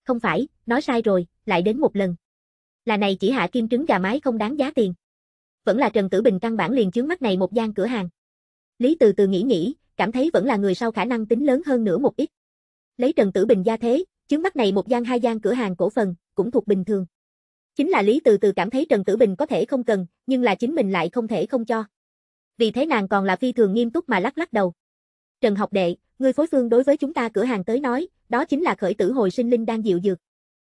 Speaker 1: Không phải, nói sai rồi, lại đến một lần. Là này chỉ hạ kim trứng gà mái không đáng giá tiền. Vẫn là Trần Tử Bình căn bản liền chướng mắt này một gian cửa hàng. Lý từ từ nghĩ nghĩ, cảm thấy vẫn là người sau khả năng tính lớn hơn nữa một ít. Lấy Trần Tử Bình gia thế, chướng mắt này một gian hai gian cửa hàng cổ phần, cũng thuộc bình thường. Chính là Lý từ từ cảm thấy Trần Tử Bình có thể không cần, nhưng là chính mình lại không thể không cho. Vì thế nàng còn là phi thường nghiêm túc mà lắc lắc đầu. Trần học đệ, ngươi phối phương đối với chúng ta cửa hàng tới nói, đó chính là khởi tử hồi sinh linh đang dịu dược.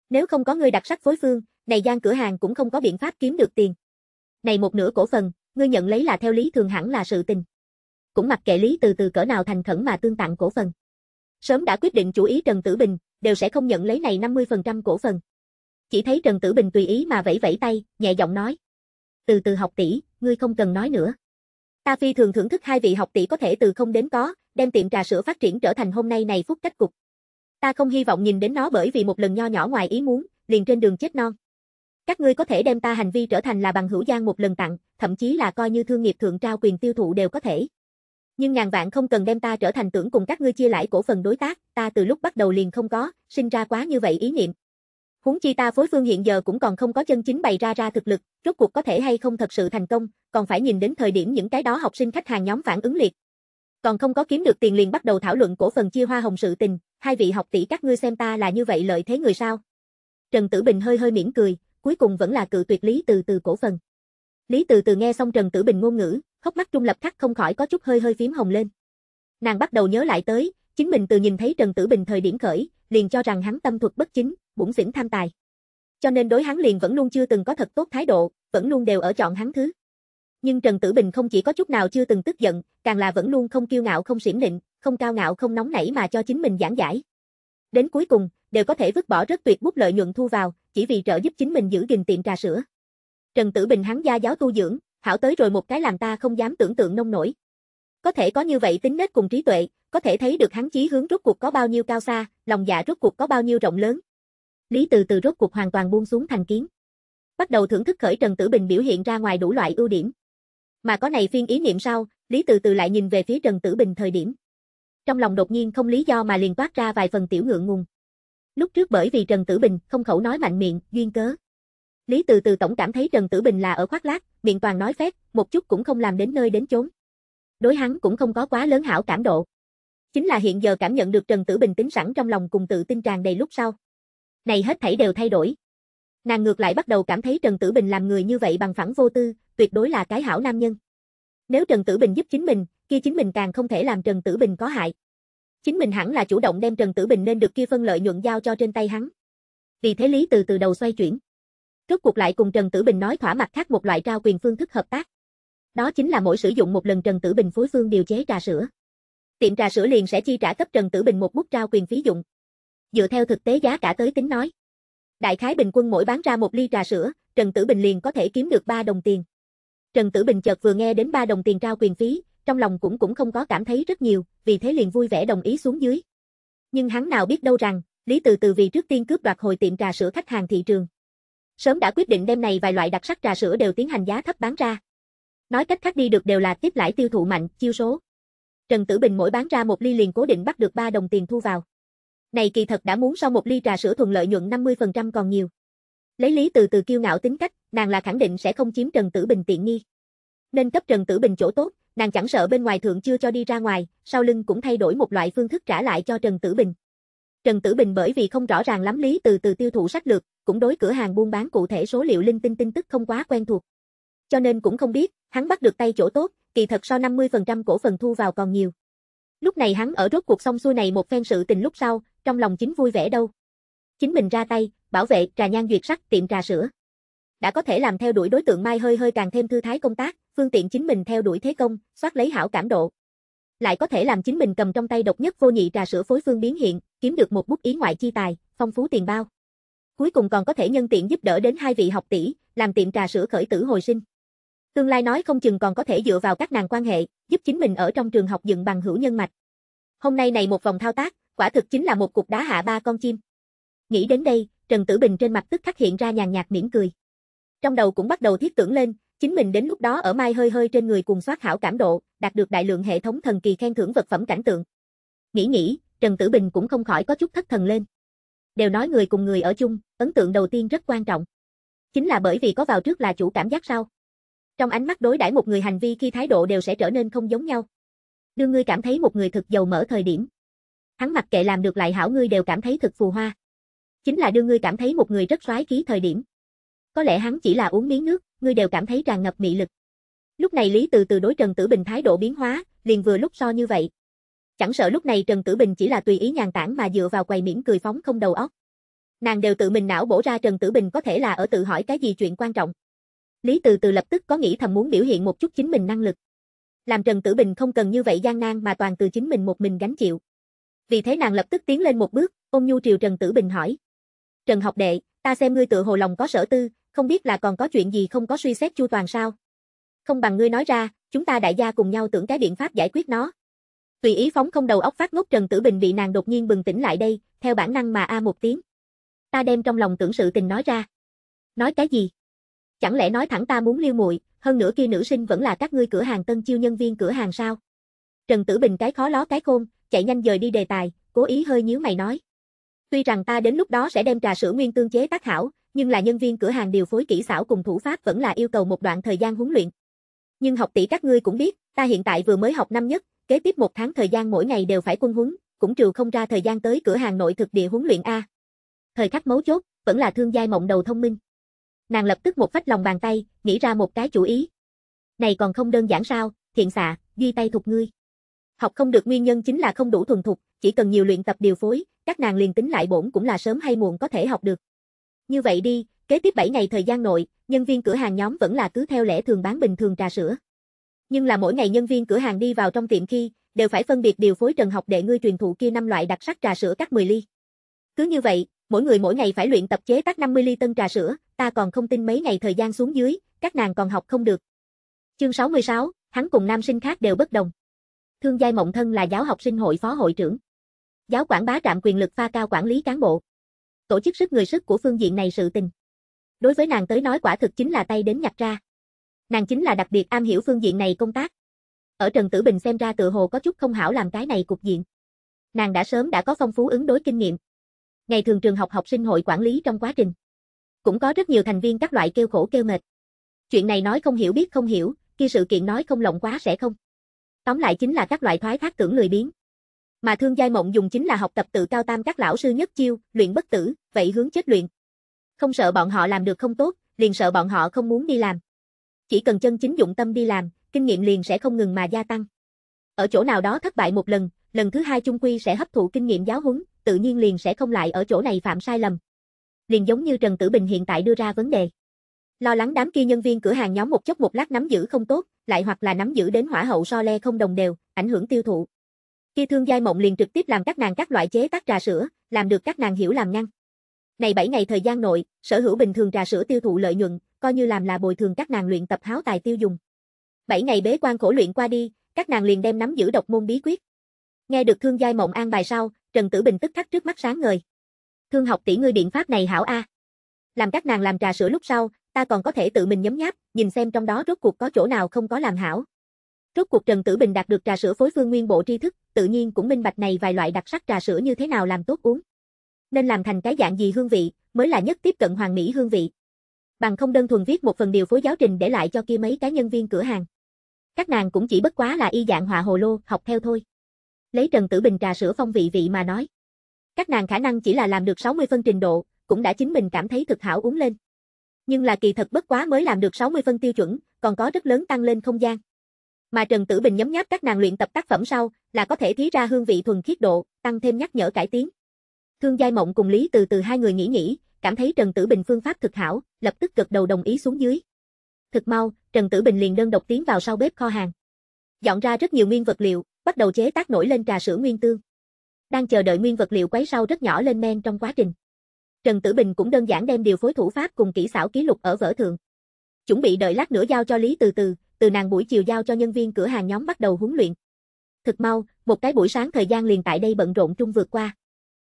Speaker 1: Nếu không có ngươi đặc sắc phối phương, này gian cửa hàng cũng không có biện pháp kiếm được tiền. Này một nửa cổ phần, ngươi nhận lấy là theo lý thường hẳn là sự tình. Cũng mặc kệ lý từ từ cỡ nào thành khẩn mà tương tặng cổ phần. Sớm đã quyết định chủ ý Trần Tử Bình, đều sẽ không nhận lấy này 50% cổ phần. Chỉ thấy Trần Tử Bình tùy ý mà vẫy vẫy tay, nhẹ giọng nói. Từ từ học tỷ, ngươi không cần nói nữa. Ta phi thường thưởng thức hai vị học tỷ có thể từ không đến có, đem tiệm trà sữa phát triển trở thành hôm nay này phút cách cục. Ta không hy vọng nhìn đến nó bởi vì một lần nho nhỏ ngoài ý muốn, liền trên đường chết non. Các ngươi có thể đem ta hành vi trở thành là bằng hữu gian một lần tặng, thậm chí là coi như thương nghiệp thượng trao quyền tiêu thụ đều có thể. Nhưng ngàn vạn không cần đem ta trở thành tưởng cùng các ngươi chia lãi cổ phần đối tác, ta từ lúc bắt đầu liền không có, sinh ra quá như vậy ý niệm. Húng chi ta phối phương hiện giờ cũng còn không có chân chính bày ra ra thực lực, rốt cuộc có thể hay không thật sự thành công, còn phải nhìn đến thời điểm những cái đó học sinh khách hàng nhóm phản ứng liệt, còn không có kiếm được tiền liền bắt đầu thảo luận cổ phần chia hoa hồng sự tình, hai vị học tỷ các ngươi xem ta là như vậy lợi thế người sao? Trần Tử Bình hơi hơi mỉm cười, cuối cùng vẫn là cự tuyệt Lý Từ Từ cổ phần. Lý Từ Từ nghe xong Trần Tử Bình ngôn ngữ, hốc mắt trung lập khắc không khỏi có chút hơi hơi phím hồng lên. Nàng bắt đầu nhớ lại tới, chính mình từ nhìn thấy Trần Tử Bình thời điểm khởi, liền cho rằng hắn tâm thuật bất chính, bụng xỉn tham tài. Cho nên đối hắn liền vẫn luôn chưa từng có thật tốt thái độ, vẫn luôn đều ở chọn hắn thứ. Nhưng Trần Tử Bình không chỉ có chút nào chưa từng tức giận, càng là vẫn luôn không kiêu ngạo không xỉm nịnh, không cao ngạo không nóng nảy mà cho chính mình giảng giải. Đến cuối cùng, đều có thể vứt bỏ rất tuyệt bút lợi nhuận thu vào, chỉ vì trợ giúp chính mình giữ gìn tiệm trà sữa. Trần Tử Bình hắn gia giáo tu dưỡng, hảo tới rồi một cái làm ta không dám tưởng tượng nông nổi. Có thể có như vậy tính nết cùng trí tuệ, có thể thấy được hắn chí hướng rốt cuộc có bao nhiêu cao xa, lòng dạ rốt cuộc có bao nhiêu rộng lớn. Lý từ từ rốt cuộc hoàn toàn buông xuống thành kiến. Bắt đầu thưởng thức khởi Trần Tử Bình biểu hiện ra ngoài đủ loại ưu điểm. Mà có này phiên ý niệm sao, Lý Từ Từ lại nhìn về phía Trần Tử Bình thời điểm. Trong lòng đột nhiên không lý do mà liền toát ra vài phần tiểu ngượng ngùng. Lúc trước bởi vì Trần Tử Bình không khẩu nói mạnh miệng, duyên cớ. Lý Từ Từ tổng cảm thấy Trần Tử Bình là ở khoác lác, miệng toàn nói phép một chút cũng không làm đến nơi đến chốn. Đối hắn cũng không có quá lớn hảo cảm độ. Chính là hiện giờ cảm nhận được Trần Tử Bình tính sẵn trong lòng cùng tự tin tràn đầy lúc sau. Này hết thảy đều thay đổi, Nàng ngược lại bắt đầu cảm thấy Trần Tử Bình làm người như vậy bằng phẳng vô tư, tuyệt đối là cái hảo nam nhân. Nếu Trần Tử Bình giúp chính mình, kia chính mình càng không thể làm Trần Tử Bình có hại. Chính mình hẳn là chủ động đem Trần Tử Bình nên được kia phân lợi nhuận giao cho trên tay hắn. Vì thế lý từ từ đầu xoay chuyển. Rốt cuộc lại cùng Trần Tử Bình nói thỏa mặt khác một loại trao quyền phương thức hợp tác. Đó chính là mỗi sử dụng một lần Trần Tử Bình phối phương điều chế trà sữa. Tiệm trà sữa liền sẽ chi trả cấp Trần Tử Bình một bút trao quyền phí dụng. Dựa theo thực tế giá cả tới tính nói. Đại khái bình quân mỗi bán ra một ly trà sữa, Trần Tử Bình liền có thể kiếm được 3 đồng tiền. Trần Tử Bình chợt vừa nghe đến 3 đồng tiền trao quyền phí, trong lòng cũng cũng không có cảm thấy rất nhiều, vì thế liền vui vẻ đồng ý xuống dưới. Nhưng hắn nào biết đâu rằng, Lý Từ Từ vì trước tiên cướp đoạt hồi tiệm trà sữa khách hàng thị trường. Sớm đã quyết định đem này vài loại đặc sắc trà sữa đều tiến hành giá thấp bán ra. Nói cách khác đi được đều là tiếp lãi tiêu thụ mạnh, chiêu số. Trần Tử Bình mỗi bán ra một ly liền cố định bắt được 3 đồng tiền thu vào. Này kỳ thật đã muốn sau một ly trà sữa thuần lợi nhuận 50% còn nhiều. Lấy lý từ từ kiêu ngạo tính cách, nàng là khẳng định sẽ không chiếm Trần Tử Bình tiện nghi. Nên cấp Trần Tử Bình chỗ tốt, nàng chẳng sợ bên ngoài thượng chưa cho đi ra ngoài, sau lưng cũng thay đổi một loại phương thức trả lại cho Trần Tử Bình. Trần Tử Bình bởi vì không rõ ràng lắm lý từ từ tiêu thụ sách lược, cũng đối cửa hàng buôn bán cụ thể số liệu linh tinh tin tức không quá quen thuộc. Cho nên cũng không biết, hắn bắt được tay chỗ tốt, kỳ thật so 50% cổ phần thu vào còn nhiều. Lúc này hắn ở rốt cuộc xong xuôi này một phen sự tình lúc sau, trong lòng chính vui vẻ đâu. Chính mình ra tay, bảo vệ trà nhan duyệt sắc tiệm trà sữa. Đã có thể làm theo đuổi đối tượng Mai hơi hơi càng thêm thư thái công tác, phương tiện chính mình theo đuổi thế công, soát lấy hảo cảm độ. Lại có thể làm chính mình cầm trong tay độc nhất vô nhị trà sữa phối phương biến hiện, kiếm được một bút ý ngoại chi tài, phong phú tiền bao. Cuối cùng còn có thể nhân tiện giúp đỡ đến hai vị học tỷ, làm tiệm trà sữa khởi tử hồi sinh. Tương lai nói không chừng còn có thể dựa vào các nàng quan hệ, giúp chính mình ở trong trường học dựng bằng hữu nhân mạch. Hôm nay này một vòng thao tác, quả thực chính là một cục đá hạ ba con chim. Nghĩ đến đây, Trần Tử Bình trên mặt tức khắc hiện ra nhàn nhạt mỉm cười. Trong đầu cũng bắt đầu thiết tưởng lên, chính mình đến lúc đó ở mai hơi hơi trên người cùng soát hảo cảm độ, đạt được đại lượng hệ thống thần kỳ khen thưởng vật phẩm cảnh tượng. Nghĩ nghĩ, Trần Tử Bình cũng không khỏi có chút thất thần lên. Đều nói người cùng người ở chung, ấn tượng đầu tiên rất quan trọng. Chính là bởi vì có vào trước là chủ cảm giác sau. Trong ánh mắt đối đãi một người hành vi khi thái độ đều sẽ trở nên không giống nhau. Đưa ngươi cảm thấy một người thực giàu mở thời điểm, Hắn mặc kệ làm được lại hảo ngươi đều cảm thấy thực phù hoa. Chính là đưa ngươi cảm thấy một người rất xoái khí thời điểm. Có lẽ hắn chỉ là uống miếng nước, ngươi đều cảm thấy tràn ngập mị lực. Lúc này Lý Từ Từ đối Trần Tử Bình thái độ biến hóa, liền vừa lúc so như vậy. Chẳng sợ lúc này Trần Tử Bình chỉ là tùy ý nhàn tản mà dựa vào quầy miễn cười phóng không đầu óc. Nàng đều tự mình não bổ ra Trần Tử Bình có thể là ở tự hỏi cái gì chuyện quan trọng. Lý Từ Từ lập tức có nghĩ thầm muốn biểu hiện một chút chính mình năng lực. Làm Trần Tử Bình không cần như vậy gian nan mà toàn từ chính mình một mình gánh chịu. Vì thế nàng lập tức tiến lên một bước, ôn nhu triều Trần Tử Bình hỏi. Trần học đệ, ta xem ngươi tự hồ lòng có sở tư, không biết là còn có chuyện gì không có suy xét chu toàn sao? Không bằng ngươi nói ra, chúng ta đại gia cùng nhau tưởng cái biện pháp giải quyết nó. Tùy ý phóng không đầu óc phát ngốc Trần Tử Bình bị nàng đột nhiên bừng tỉnh lại đây, theo bản năng mà a một tiếng. Ta đem trong lòng tưởng sự tình nói ra. Nói cái gì? Chẳng lẽ nói thẳng ta muốn liêu muội, hơn nữa kia nữ sinh vẫn là các ngươi cửa hàng tân chiêu nhân viên cửa hàng sao? Trần Tử Bình cái khó ló cái khôn, chạy nhanh dời đi đề tài, cố ý hơi nhíu mày nói. Tuy rằng ta đến lúc đó sẽ đem trà sữa nguyên tương chế tác hảo, nhưng là nhân viên cửa hàng điều phối kỹ xảo cùng thủ pháp vẫn là yêu cầu một đoạn thời gian huấn luyện. Nhưng học tỷ các ngươi cũng biết, ta hiện tại vừa mới học năm nhất, kế tiếp một tháng thời gian mỗi ngày đều phải quân huấn, cũng trừ không ra thời gian tới cửa hàng nội thực địa huấn luyện a. Thời khắc mấu chốt, vẫn là thương giai mộng đầu thông minh. Nàng lập tức một phách lòng bàn tay, nghĩ ra một cái chủ ý. Này còn không đơn giản sao, thiện xạ, duy tay thục ngươi. Học không được nguyên nhân chính là không đủ thuần thục, chỉ cần nhiều luyện tập điều phối, các nàng liền tính lại bổn cũng là sớm hay muộn có thể học được. Như vậy đi, kế tiếp 7 ngày thời gian nội, nhân viên cửa hàng nhóm vẫn là cứ theo lẽ thường bán bình thường trà sữa. Nhưng là mỗi ngày nhân viên cửa hàng đi vào trong tiệm khi, đều phải phân biệt điều phối Trần học đệ ngươi truyền thụ kia năm loại đặc sắc trà sữa các 10 ly. Cứ như vậy, mỗi người mỗi ngày phải luyện tập chế tác 50 ly tân trà sữa, ta còn không tin mấy ngày thời gian xuống dưới, các nàng còn học không được. Chương 66, hắn cùng nam sinh khác đều bất đồng. Thương Giai Mộng Thân là giáo học sinh hội phó hội trưởng. Giáo quản bá trạm quyền lực pha cao quản lý cán bộ. Tổ chức sức người sức của phương diện này sự tình. Đối với nàng tới nói quả thực chính là tay đến nhặt ra. Nàng chính là đặc biệt am hiểu phương diện này công tác. Ở Trần Tử Bình xem ra tựa hồ có chút không hảo làm cái này cục diện. Nàng đã sớm đã có phong phú ứng đối kinh nghiệm. Ngày thường trường học học sinh hội quản lý trong quá trình. Cũng có rất nhiều thành viên các loại kêu khổ kêu mệt. Chuyện này nói không hiểu biết không hiểu, kia sự kiện nói không lộng quá sẽ không. Tóm lại chính là các loại thoái thác tưởng lười biếng. Mà Thương Giai Mộng dùng chính là học tập tự cao tam các lão sư nhất chiêu, luyện bất tử, vậy hướng chết luyện. Không sợ bọn họ làm được không tốt, liền sợ bọn họ không muốn đi làm. Chỉ cần chân chính dụng tâm đi làm, kinh nghiệm liền sẽ không ngừng mà gia tăng. Ở chỗ nào đó thất bại một lần, lần thứ hai chung quy sẽ hấp thụ kinh nghiệm giáo huấn, tự nhiên liền sẽ không lại ở chỗ này phạm sai lầm. Liền giống như Trần Tử Bình hiện tại đưa ra vấn đề. Lo lắng đám kia nhân viên cửa hàng nhóm một chốc một lát nắm giữ không tốt, lại hoặc là nắm giữ đến hỏa hậu so le không đồng đều, ảnh hưởng tiêu thụ. Kia thương giai mộng liền trực tiếp làm các nàng các loại chế tác trà sữa, làm được các nàng hiểu làm ngăn. Này 7 ngày thời gian nội, sở hữu bình thường trà sữa tiêu thụ lợi nhuận, coi như làm là bồi thường các nàng luyện tập háo tài tiêu dùng. 7 ngày bế quan khổ luyện qua đi, các nàng liền đem nắm giữ độc môn bí quyết. Nghe được Thương Giai Mộng an bài sau, Trần Tử Bình tức khắc trước mắt sáng ngời. Thương học tỷ ngươi biện pháp này hảo a. Làm các nàng làm trà sữa lúc sau, ta còn có thể tự mình nhấm nháp, nhìn xem trong đó rốt cuộc có chỗ nào không có làm hảo. Rốt cuộc Trần Tử Bình đạt được trà sữa phối phương nguyên bộ tri thức, tự nhiên cũng minh bạch này vài loại đặc sắc trà sữa như thế nào làm tốt uống. Nên làm thành cái dạng gì hương vị, mới là nhất tiếp cận hoàng mỹ hương vị. Bằng không đơn thuần viết một phần điều phối giáo trình để lại cho kia mấy cái nhân viên cửa hàng. Các nàng cũng chỉ bất quá là y dạng họa hồ lô, học theo thôi. Lấy Trần Tử Bình trà sữa phong vị vị mà nói. Các nàng khả năng chỉ là làm được 60 phân trình độ, cũng đã chính mình cảm thấy thực hảo uống lên nhưng là kỳ thật bất quá mới làm được 60 phân tiêu chuẩn, còn có rất lớn tăng lên không gian. Mà Trần Tử Bình nhấm nháp các nàng luyện tập tác phẩm sau, là có thể thí ra hương vị thuần khiết độ, tăng thêm nhắc nhở cải tiến. Thương Giai Mộng cùng Lý từ từ hai người nghĩ nghĩ, cảm thấy Trần Tử Bình phương pháp thực hảo, lập tức gật đầu đồng ý xuống dưới. Thực mau, Trần Tử Bình liền đơn độc tiến vào sau bếp kho hàng. Dọn ra rất nhiều nguyên vật liệu, bắt đầu chế tác nổi lên trà sữa nguyên tương. Đang chờ đợi nguyên vật liệu quấy sau rất nhỏ lên men trong quá trình. Trần Tử Bình cũng đơn giản đem điều phối thủ pháp cùng kỹ xảo ký lục ở vở thượng. Chuẩn bị đợi lát nữa giao cho Lý Từ Từ, từ nàng buổi chiều giao cho nhân viên cửa hàng nhóm bắt đầu huấn luyện. Thật mau, một cái buổi sáng thời gian liền tại đây bận rộn trung vượt qua.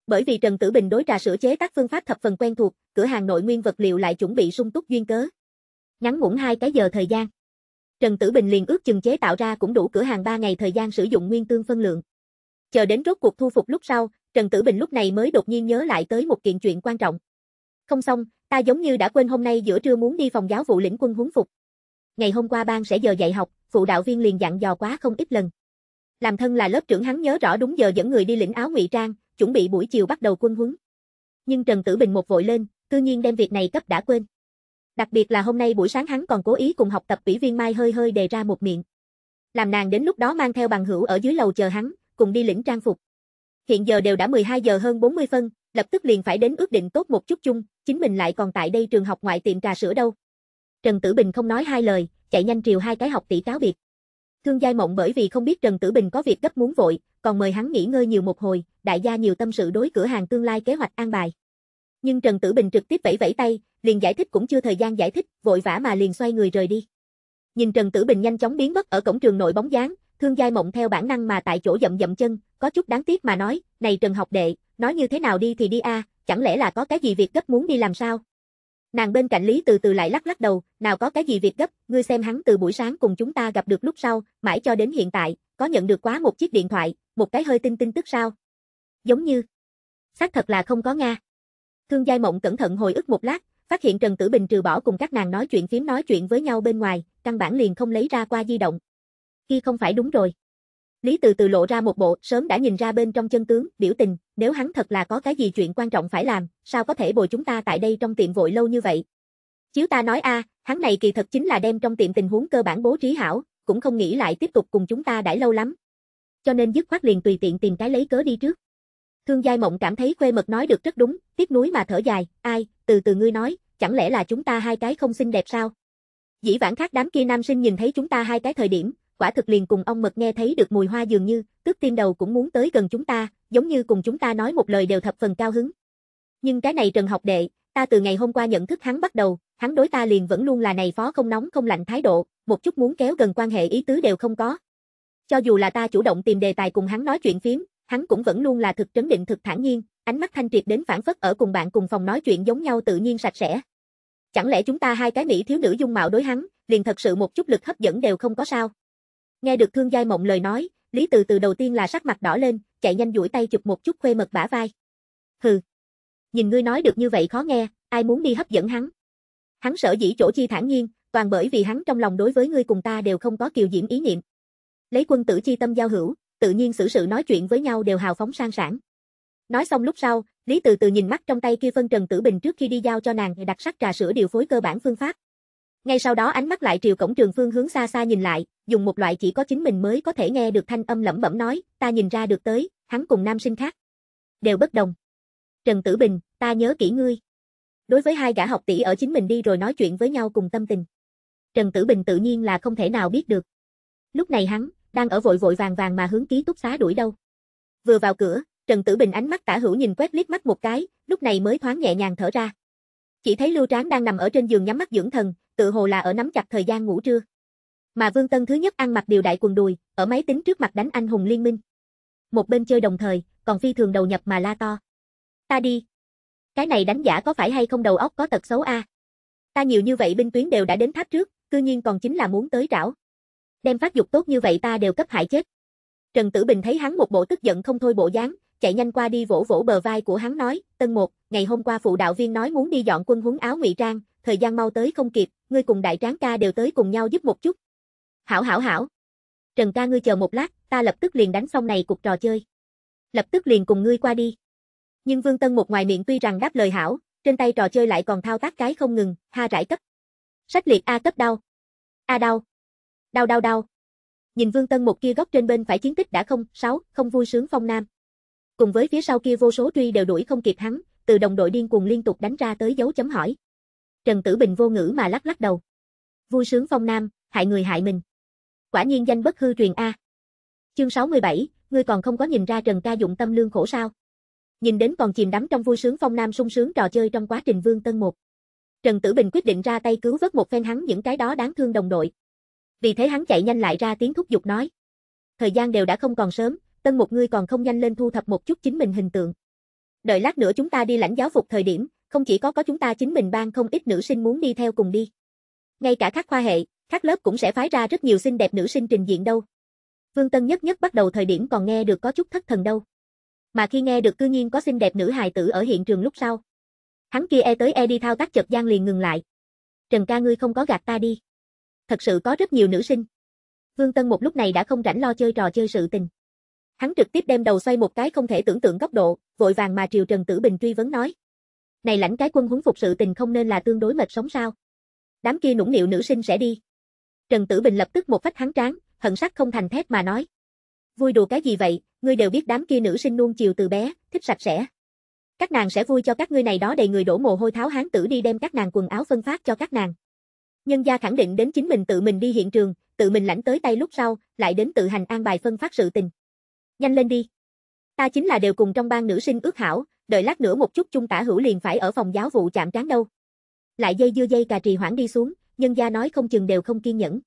Speaker 1: Bởi vì Trần Tử Bình đối trà sữa chế tác phương pháp thập phần quen thuộc, cửa hàng nội nguyên vật liệu lại chuẩn bị sung túc duyên cớ. Ngắn ngủn hai cái giờ thời gian. Trần Tử Bình liền ước chừng chế tạo ra cũng đủ cửa hàng 3 ngày thời gian sử dụng nguyên tương phân lượng. Chờ đến rốt cuộc thu phục lúc sau, Trần Tử Bình lúc này mới đột nhiên nhớ lại tới một kiện chuyện quan trọng. Không xong, ta giống như đã quên hôm nay giữa trưa muốn đi phòng giáo vụ lĩnh quân huấn phục. Ngày hôm qua ban sẽ giờ dạy học, phụ đạo viên liền dặn dò quá không ít lần. Làm thân là lớp trưởng hắn nhớ rõ đúng giờ dẫn người đi lĩnh áo ngụy trang, chuẩn bị buổi chiều bắt đầu quân huấn. Nhưng Trần Tử Bình một vội lên, tự nhiên đem việc này cấp đã quên. Đặc biệt là hôm nay buổi sáng hắn còn cố ý cùng học tập ủy viên Mai hơi hơi đề ra một miệng. Làm nàng đến lúc đó mang theo bằng hữu ở dưới lầu chờ hắn, cùng đi lĩnh trang phục hiện giờ đều đã 12 giờ hơn 40 phân, lập tức liền phải đến ước định tốt một chút chung, chính mình lại còn tại đây trường học ngoại tiệm trà sữa đâu. Trần Tử Bình không nói hai lời, chạy nhanh triều hai cái học tỷ cáo biệt. Thương Giai Mộng bởi vì không biết Trần Tử Bình có việc gấp muốn vội, còn mời hắn nghỉ ngơi nhiều một hồi, đại gia nhiều tâm sự đối cửa hàng tương lai kế hoạch an bài. Nhưng Trần Tử Bình trực tiếp vẫy vẫy tay, liền giải thích cũng chưa thời gian giải thích, vội vã mà liền xoay người rời đi. Nhìn Trần Tử Bình nhanh chóng biến mất ở cổng trường nội bóng dáng, Thương Giai Mộng theo bản năng mà tại chỗ dậm dậm chân, có chút đáng tiếc mà nói, này Trần học đệ, nói như thế nào đi thì đi a, à, chẳng lẽ là có cái gì việc gấp muốn đi làm sao? Nàng bên cạnh Lý từ từ lại lắc lắc đầu, nào có cái gì việc gấp, ngươi xem hắn từ buổi sáng cùng chúng ta gặp được lúc sau, mãi cho đến hiện tại, có nhận được quá một chiếc điện thoại, một cái hơi tin tin tức sao? Giống như, xác thật là không có Nga. Thương Giai Mộng cẩn thận hồi ức một lát, phát hiện Trần Tử Bình trừ bỏ cùng các nàng nói chuyện phím nói chuyện với nhau bên ngoài, căn bản liền không lấy ra qua di động. Khi không phải đúng rồi. Lý từ từ lộ ra một bộ, sớm đã nhìn ra bên trong chân tướng, biểu tình, nếu hắn thật là có cái gì chuyện quan trọng phải làm, sao có thể bồi chúng ta tại đây trong tiệm vội lâu như vậy. Chiếu ta nói a, hắn này kỳ thật chính là đem trong tiệm tình huống cơ bản bố trí hảo, cũng không nghĩ lại tiếp tục cùng chúng ta đãi lâu lắm. Cho nên dứt khoát liền tùy tiện tìm cái lấy cớ đi trước. Thương Giai Mộng cảm thấy khuê mật nói được rất đúng, tiếc núi mà thở dài, ai, từ từ ngươi nói, chẳng lẽ là chúng ta hai cái không xinh đẹp sao? Dĩ vãng khác đám kia nam sinh nhìn thấy chúng ta hai cái thời điểm, quả thực liền cùng ông mật nghe thấy được mùi hoa dường như, tước tim đầu cũng muốn tới gần chúng ta, giống như cùng chúng ta nói một lời đều thập phần cao hứng. Nhưng cái này Trần học đệ, ta từ ngày hôm qua nhận thức hắn bắt đầu, hắn đối ta liền vẫn luôn là này phó không nóng không lạnh thái độ, một chút muốn kéo gần quan hệ ý tứ đều không có. Cho dù là ta chủ động tìm đề tài cùng hắn nói chuyện phiếm, hắn cũng vẫn luôn là thực trấn định thực thản nhiên, ánh mắt thanh triệt đến phản phất ở cùng bạn cùng phòng nói chuyện giống nhau tự nhiên sạch sẽ. Chẳng lẽ chúng ta hai cái mỹ thiếu nữ dung mạo đối hắn, liền thật sự một chút lực hấp dẫn đều không có sao? Nghe được thương giai mộng lời nói, Lý Từ từ đầu tiên là sắc mặt đỏ lên, chạy nhanh duỗi tay chụp một chút khuê mật bả vai. Hừ. Nhìn ngươi nói được như vậy khó nghe, ai muốn đi hấp dẫn hắn. Hắn sở dĩ chỗ chi thản nhiên, toàn bởi vì hắn trong lòng đối với ngươi cùng ta đều không có kiều diễm ý niệm. Lấy quân tử chi tâm giao hữu, tự nhiên xử sự nói chuyện với nhau đều hào phóng sang sản. Nói xong lúc sau, Lý Từ Từ nhìn mắt trong tay kia phân Trần Tử Bình trước khi đi giao cho nàng đặc sắc trà sữa điều phối cơ bản phương pháp. Ngay sau đó ánh mắt lại triều cổng trường phương hướng xa xa nhìn lại, dùng một loại chỉ có chính mình mới có thể nghe được thanh âm lẩm bẩm nói, ta nhìn ra được tới, hắn cùng nam sinh khác. Đều bất đồng. Trần Tử Bình, ta nhớ kỹ ngươi. Đối với hai gã học tỷ ở chính mình đi rồi nói chuyện với nhau cùng tâm tình. Trần Tử Bình tự nhiên là không thể nào biết được. Lúc này hắn, đang ở vội vội vàng vàng mà hướng ký túc xá đuổi đâu. Vừa vào cửa, Trần Tử Bình ánh mắt tả hữu nhìn quét liếc mắt một cái, lúc này mới thoáng nhẹ nhàng thở ra. Chỉ thấy Lưu Tráng đang nằm ở trên giường nhắm mắt dưỡng thần, tự hồ là ở nắm chặt thời gian ngủ trưa. Mà Vương Tân thứ nhất ăn mặc điều đại quần đùi, ở máy tính trước mặt đánh anh hùng liên minh. Một bên chơi đồng thời, còn phi thường đầu nhập mà la to. Ta đi. Cái này đánh giả có phải hay không đầu óc có tật xấu a? Ta nhiều như vậy binh tuyến đều đã đến tháp trước, cư nhiên còn chính là muốn tới rảo. Đem phát dục tốt như vậy ta đều cấp hại chết. Trần Tử Bình thấy hắn một bộ tức giận không thôi bộ dáng, chạy nhanh qua đi vỗ vỗ bờ vai của hắn nói, "Tân Một, ngày hôm qua phụ đạo viên nói muốn đi dọn quân huấn áo ngụy trang, thời gian mau tới không kịp, ngươi cùng đại tráng ca đều tới cùng nhau giúp một chút. Hảo hảo hảo. Trần ca ngươi chờ một lát, ta lập tức liền đánh xong này cuộc trò chơi. Lập tức liền cùng ngươi qua đi. Nhưng Vương Tân một ngoài miệng tuy rằng đáp lời hảo, trên tay trò chơi lại còn thao tác cái không ngừng, ha rải cấp. Sách liệt A cấp đau. A đau. Đau đau đau. Nhìn Vương Tân một kia góc trên bên phải chiến tích đã không, sáu, không vui sướng phong nam. Cùng với phía sau kia vô số truy đều đuổi không kịp hắn, từ đồng đội điên cuồng liên tục đánh ra tới dấu chấm hỏi. Trần Tử Bình vô ngữ mà lắc lắc đầu. Vui sướng phong nam, hại người hại mình. Quả nhiên danh bất hư truyền A. Chương 67, ngươi còn không có nhìn ra Trần Ca dụng tâm lương khổ sao. Nhìn đến còn chìm đắm trong vui sướng phong nam sung sướng trò chơi trong quá trình Vương Tân một. Trần Tử Bình quyết định ra tay cứu vớt một phen hắn những cái đó đáng thương đồng đội. Vì thế hắn chạy nhanh lại ra tiếng thúc giục nói. Thời gian đều đã không còn sớm, tân một ngươi còn không nhanh lên thu thập một chút chính mình hình tượng. Đợi lát nữa chúng ta đi lãnh giáo phục thời điểm, không chỉ có có chúng ta chính mình ban không ít nữ sinh muốn đi theo cùng đi. Ngay cả các khoa hệ, các lớp cũng sẽ phái ra rất nhiều xinh đẹp nữ sinh trình diện đâu. Vương Tân nhất nhất bắt đầu thời điểm còn nghe được có chút thất thần đâu. Mà khi nghe được cư nhiên có xinh đẹp nữ hài tử ở hiện trường lúc sau. Hắn kia e tới e đi thao tác chợt gian liền ngừng lại. Trần ca ngươi không có gạt ta đi. Thật sự có rất nhiều nữ sinh. Vương Tân một lúc này đã không rảnh lo chơi trò chơi sự tình. Hắn trực tiếp đem đầu xoay một cái không thể tưởng tượng góc độ, vội vàng mà Triều Trần Tử Bình truy vấn nói này lãnh cái quân huấn phục sự tình không nên là tương đối mệt sống sao. Đám kia nũng nịu nữ sinh sẽ đi. Trần Tử Bình lập tức một phách hắn tráng, hận sắc không thành thép mà nói. Vui đùa cái gì vậy, ngươi đều biết đám kia nữ sinh nuông chiều từ bé, thích sạch sẽ. Các nàng sẽ vui cho các ngươi này đó đầy người đổ mồ hôi tháo hán tử đi đem các nàng quần áo phân phát cho các nàng. Nhân gia khẳng định đến chính mình tự mình đi hiện trường, tự mình lãnh tới tay lúc sau, lại đến tự hành an bài phân phát sự tình. Nhanh lên đi. Ta chính là đều cùng trong ban nữ sinh ước hảo, đợi lát nữa một chút chung tả hữu liền phải ở phòng giáo vụ chạm trán đâu. Lại dây dưa dây cà trì hoãn đi xuống, nhân gia nói không chừng đều không kiên nhẫn.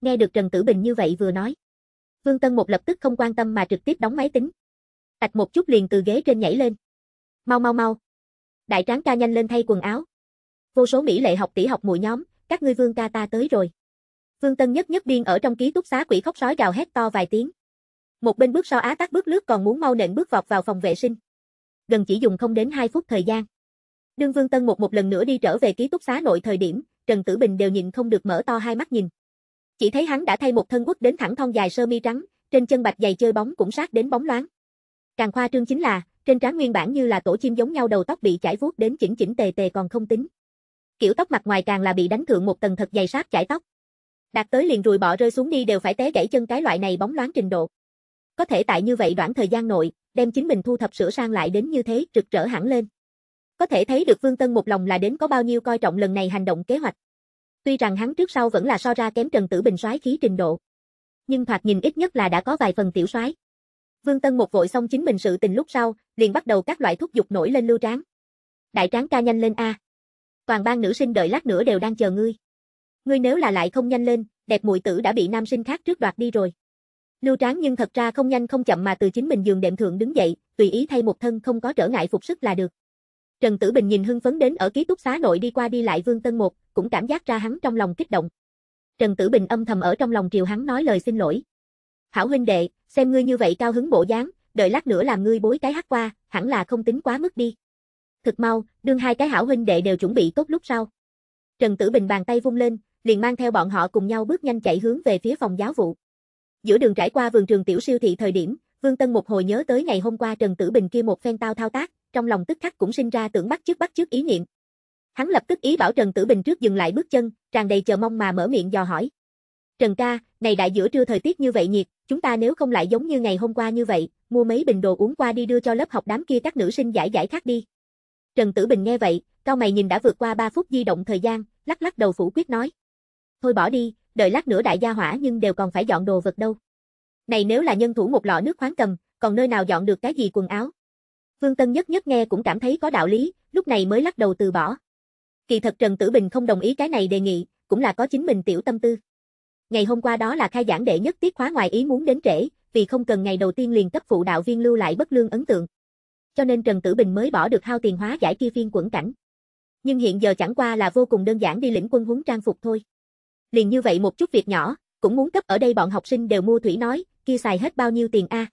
Speaker 1: Nghe được Trần Tử Bình như vậy vừa nói. Vương Tân Một lập tức không quan tâm mà trực tiếp đóng máy tính. Tạch một chút liền từ ghế trên nhảy lên. Mau mau mau. Đại tráng ca nhanh lên thay quần áo. Vô số mỹ lệ học tỷ học mùi nhóm, các ngươi vương ca ta tới rồi. Vương Tân nhất nhất điên ở trong ký túc xá quỷ khóc sói gào hét to vài tiếng. Một bên bước sau á tắt bước lướt còn muốn mau nện bước vọt vào phòng vệ sinh gần chỉ dùng không đến 2 phút thời gian. Đương Vương Tân một một lần nữa đi trở về ký túc xá nội thời điểm, Trần Tử Bình đều nhịn không được mở to hai mắt nhìn. Chỉ thấy hắn đã thay một thân quất đến thẳng thon dài sơ mi trắng, trên chân bạch giày chơi bóng cũng sát đến bóng loáng. Càng khoa trương chính là, trên trán nguyên bản như là tổ chim giống nhau đầu tóc bị chải vuốt đến chỉnh chỉnh tề tề còn không tính. Kiểu tóc mặt ngoài càng là bị đánh thượng một tầng thật dày sát chải tóc. Đạt tới liền rùi bỏ rơi xuống đi đều phải té gãy chân cái loại này bóng loáng trình độ. Có thể tại như vậy đoạn thời gian nội, đem chính mình thu thập sửa sang lại đến như thế rực rỡ hẳn lên. Có thể thấy được Vương Tân một lòng là đến có bao nhiêu coi trọng lần này hành động kế hoạch. Tuy rằng hắn trước sau vẫn là so ra kém Trần Tử Bình soái khí trình độ, nhưng thoạt nhìn ít nhất là đã có vài phần tiểu soái. Vương Tân một vội xong chính mình sự tình lúc sau, liền bắt đầu các loại thúc dục nổi lên lưu tráng. Đại tráng ca nhanh lên a. Toàn ban nữ sinh đợi lát nữa đều đang chờ ngươi. Ngươi nếu là lại không nhanh lên, đẹp muội tử đã bị nam sinh khác trước đoạt đi rồi. Lưu Tráng nhưng thật ra không nhanh không chậm mà từ chính mình giường đệm thượng đứng dậy, tùy ý thay một thân không có trở ngại phục sức là được. Trần Tử Bình nhìn hưng phấn đến ở ký túc xá nội đi qua đi lại Vương Tân Một, cũng cảm giác ra hắn trong lòng kích động. Trần Tử Bình âm thầm ở trong lòng triều hắn nói lời xin lỗi. Hảo huynh đệ, xem ngươi như vậy cao hứng bộ dáng, đợi lát nữa làm ngươi bối cái hát qua, hẳn là không tính quá mức đi. Thực mau, đương hai cái hảo huynh đệ đều chuẩn bị tốt lúc sau. Trần Tử Bình bàn tay vung lên, liền mang theo bọn họ cùng nhau bước nhanh chạy hướng về phía phòng giáo vụ. Giữa đường trải qua vườn trường tiểu siêu thị thời điểm, Vương Tân một hồi nhớ tới ngày hôm qua Trần Tử Bình kia một phen tao thao tác, trong lòng tức khắc cũng sinh ra tưởng bắt trước bắt trước ý niệm. Hắn lập tức ý bảo Trần Tử Bình trước dừng lại bước chân, tràn đầy chờ mong mà mở miệng dò hỏi. Trần ca, này đại giữa trưa thời tiết như vậy nhiệt, chúng ta nếu không lại giống như ngày hôm qua như vậy, mua mấy bình đồ uống qua đi đưa cho lớp học đám kia các nữ sinh giải giải khác đi. Trần Tử Bình nghe vậy, cao mày nhìn đã vượt qua 3 phút di động thời gian, lắc lắc đầu phủ quyết nói. Thôi bỏ đi, đợi lát nữa đại gia hỏa nhưng đều còn phải dọn đồ vật đâu. Này nếu là nhân thủ một lọ nước khoáng cầm, còn nơi nào dọn được cái gì quần áo. Vương Tân nhất nhất nghe cũng cảm thấy có đạo lý, lúc này mới lắc đầu từ bỏ. Kỳ thật Trần Tử Bình không đồng ý cái này đề nghị, cũng là có chính mình tiểu tâm tư. Ngày hôm qua đó là khai giảng đệ nhất tiết khóa ngoài ý muốn đến trễ, vì không cần ngày đầu tiên liền cấp phụ đạo viên lưu lại bất lương ấn tượng. Cho nên Trần Tử Bình mới bỏ được hao tiền hóa giải kia phiên quẩn cảnh. Nhưng hiện giờ chẳng qua là vô cùng đơn giản đi lĩnh quân huấn trang phục thôi liền như vậy một chút việc nhỏ, cũng muốn cấp ở đây bọn học sinh đều mua thủy nói, kia xài hết bao nhiêu tiền a?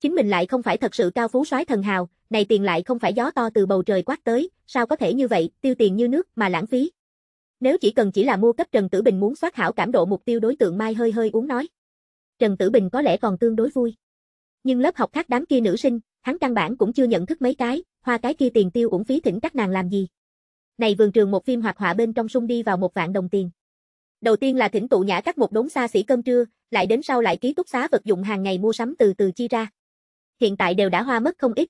Speaker 1: Chính mình lại không phải thật sự cao phú soái thần hào, này tiền lại không phải gió to từ bầu trời quát tới, sao có thể như vậy, tiêu tiền như nước mà lãng phí. Nếu chỉ cần chỉ là mua cấp Trần Tử Bình muốn soát hảo cảm độ mục tiêu đối tượng Mai hơi hơi uống nói. Trần Tử Bình có lẽ còn tương đối vui. Nhưng lớp học khác đám kia nữ sinh, hắn căn bản cũng chưa nhận thức mấy cái, hoa cái kia tiền tiêu uổng phí thỉnh các nàng làm gì. Này vườn trường một phim hoạt họa bên trong sung đi vào một vạn đồng tiền. Đầu tiên là thỉnh tụ nhã các một đống xa xỉ cơm trưa, lại đến sau lại ký túc xá vật dụng hàng ngày mua sắm từ từ chi ra. Hiện tại đều đã hoa mất không ít.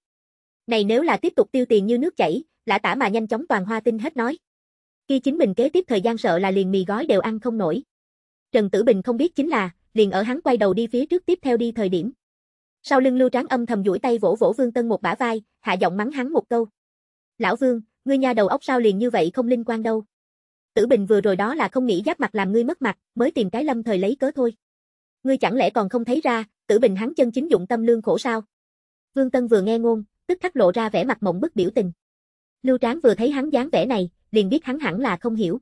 Speaker 1: Này nếu là tiếp tục tiêu tiền như nước chảy, lã tả mà nhanh chóng toàn hoa tinh hết nói. Khi chính mình kế tiếp thời gian sợ là liền mì gói đều ăn không nổi. Trần Tử Bình không biết chính là, liền ở hắn quay đầu đi phía trước tiếp theo đi thời điểm. Sau lưng Lưu Tráng âm thầm duỗi tay vỗ vỗ Vương Tân một bả vai, hạ giọng mắng hắn một câu. Lão Vương, ngươi nha đầu óc sao liền như vậy không linh quan đâu. Tử Bình vừa rồi đó là không nghĩ giáp mặt làm ngươi mất mặt, mới tìm cái lâm thời lấy cớ thôi. Ngươi chẳng lẽ còn không thấy ra, Tử Bình hắn chân chính dụng tâm lương khổ sao? Vương Tân vừa nghe ngôn, tức khắc lộ ra vẻ mặt mộng bức biểu tình. Lưu Tráng vừa thấy hắn dáng vẻ này, liền biết hắn hẳn là không hiểu.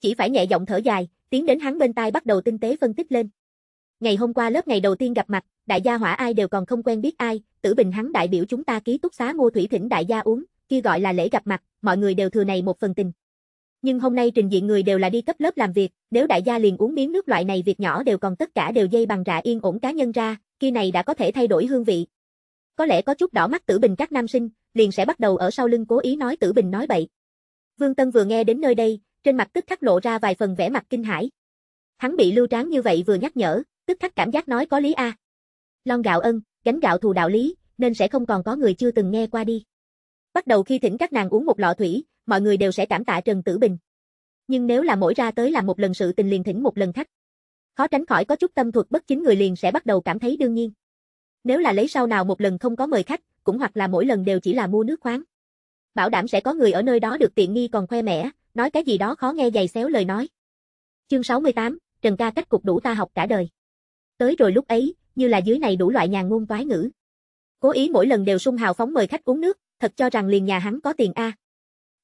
Speaker 1: Chỉ phải nhẹ giọng thở dài, tiến đến hắn bên tai bắt đầu tinh tế phân tích lên. Ngày hôm qua lớp ngày đầu tiên gặp mặt, đại gia hỏa ai đều còn không quen biết ai, Tử Bình hắn đại biểu chúng ta ký túc xá Ngô Thủy Thỉnh đại gia uống, kia gọi là lễ gặp mặt, mọi người đều thừa này một phần tình nhưng hôm nay trình diện người đều là đi cấp lớp làm việc, nếu đại gia liền uống miếng nước loại này việc nhỏ đều còn tất cả đều dây bằng rạ yên ổn cá nhân ra, kia này đã có thể thay đổi hương vị. Có lẽ có chút đỏ mắt tử bình các nam sinh, liền sẽ bắt đầu ở sau lưng cố ý nói tử bình nói bậy. Vương Tân vừa nghe đến nơi đây, trên mặt tức khắc lộ ra vài phần vẻ mặt kinh hãi. Hắn bị lưu tráng như vậy vừa nhắc nhở, tức khắc cảm giác nói có lý a. Lon gạo ân, gánh gạo thù đạo lý, nên sẽ không còn có người chưa từng nghe qua đi. Bắt đầu khi thỉnh các nàng uống một lọ thủy, mọi người đều sẽ cảm tạ Trần Tử Bình. Nhưng nếu là mỗi ra tới làm một lần sự tình liền thỉnh một lần khách, khó tránh khỏi có chút tâm thuật bất chính người liền sẽ bắt đầu cảm thấy đương nhiên. Nếu là lấy sau nào một lần không có mời khách, cũng hoặc là mỗi lần đều chỉ là mua nước khoáng. Bảo đảm sẽ có người ở nơi đó được tiện nghi còn khoe mẽ, nói cái gì đó khó nghe dày xéo lời nói. Chương 68, Trần ca cách cục đủ ta học cả đời. Tới rồi lúc ấy, như là dưới này đủ loại nhà ngôn toái ngữ. Cố ý mỗi lần đều sung hào phóng mời khách uống nước, thật cho rằng liền nhà hắn có tiền a.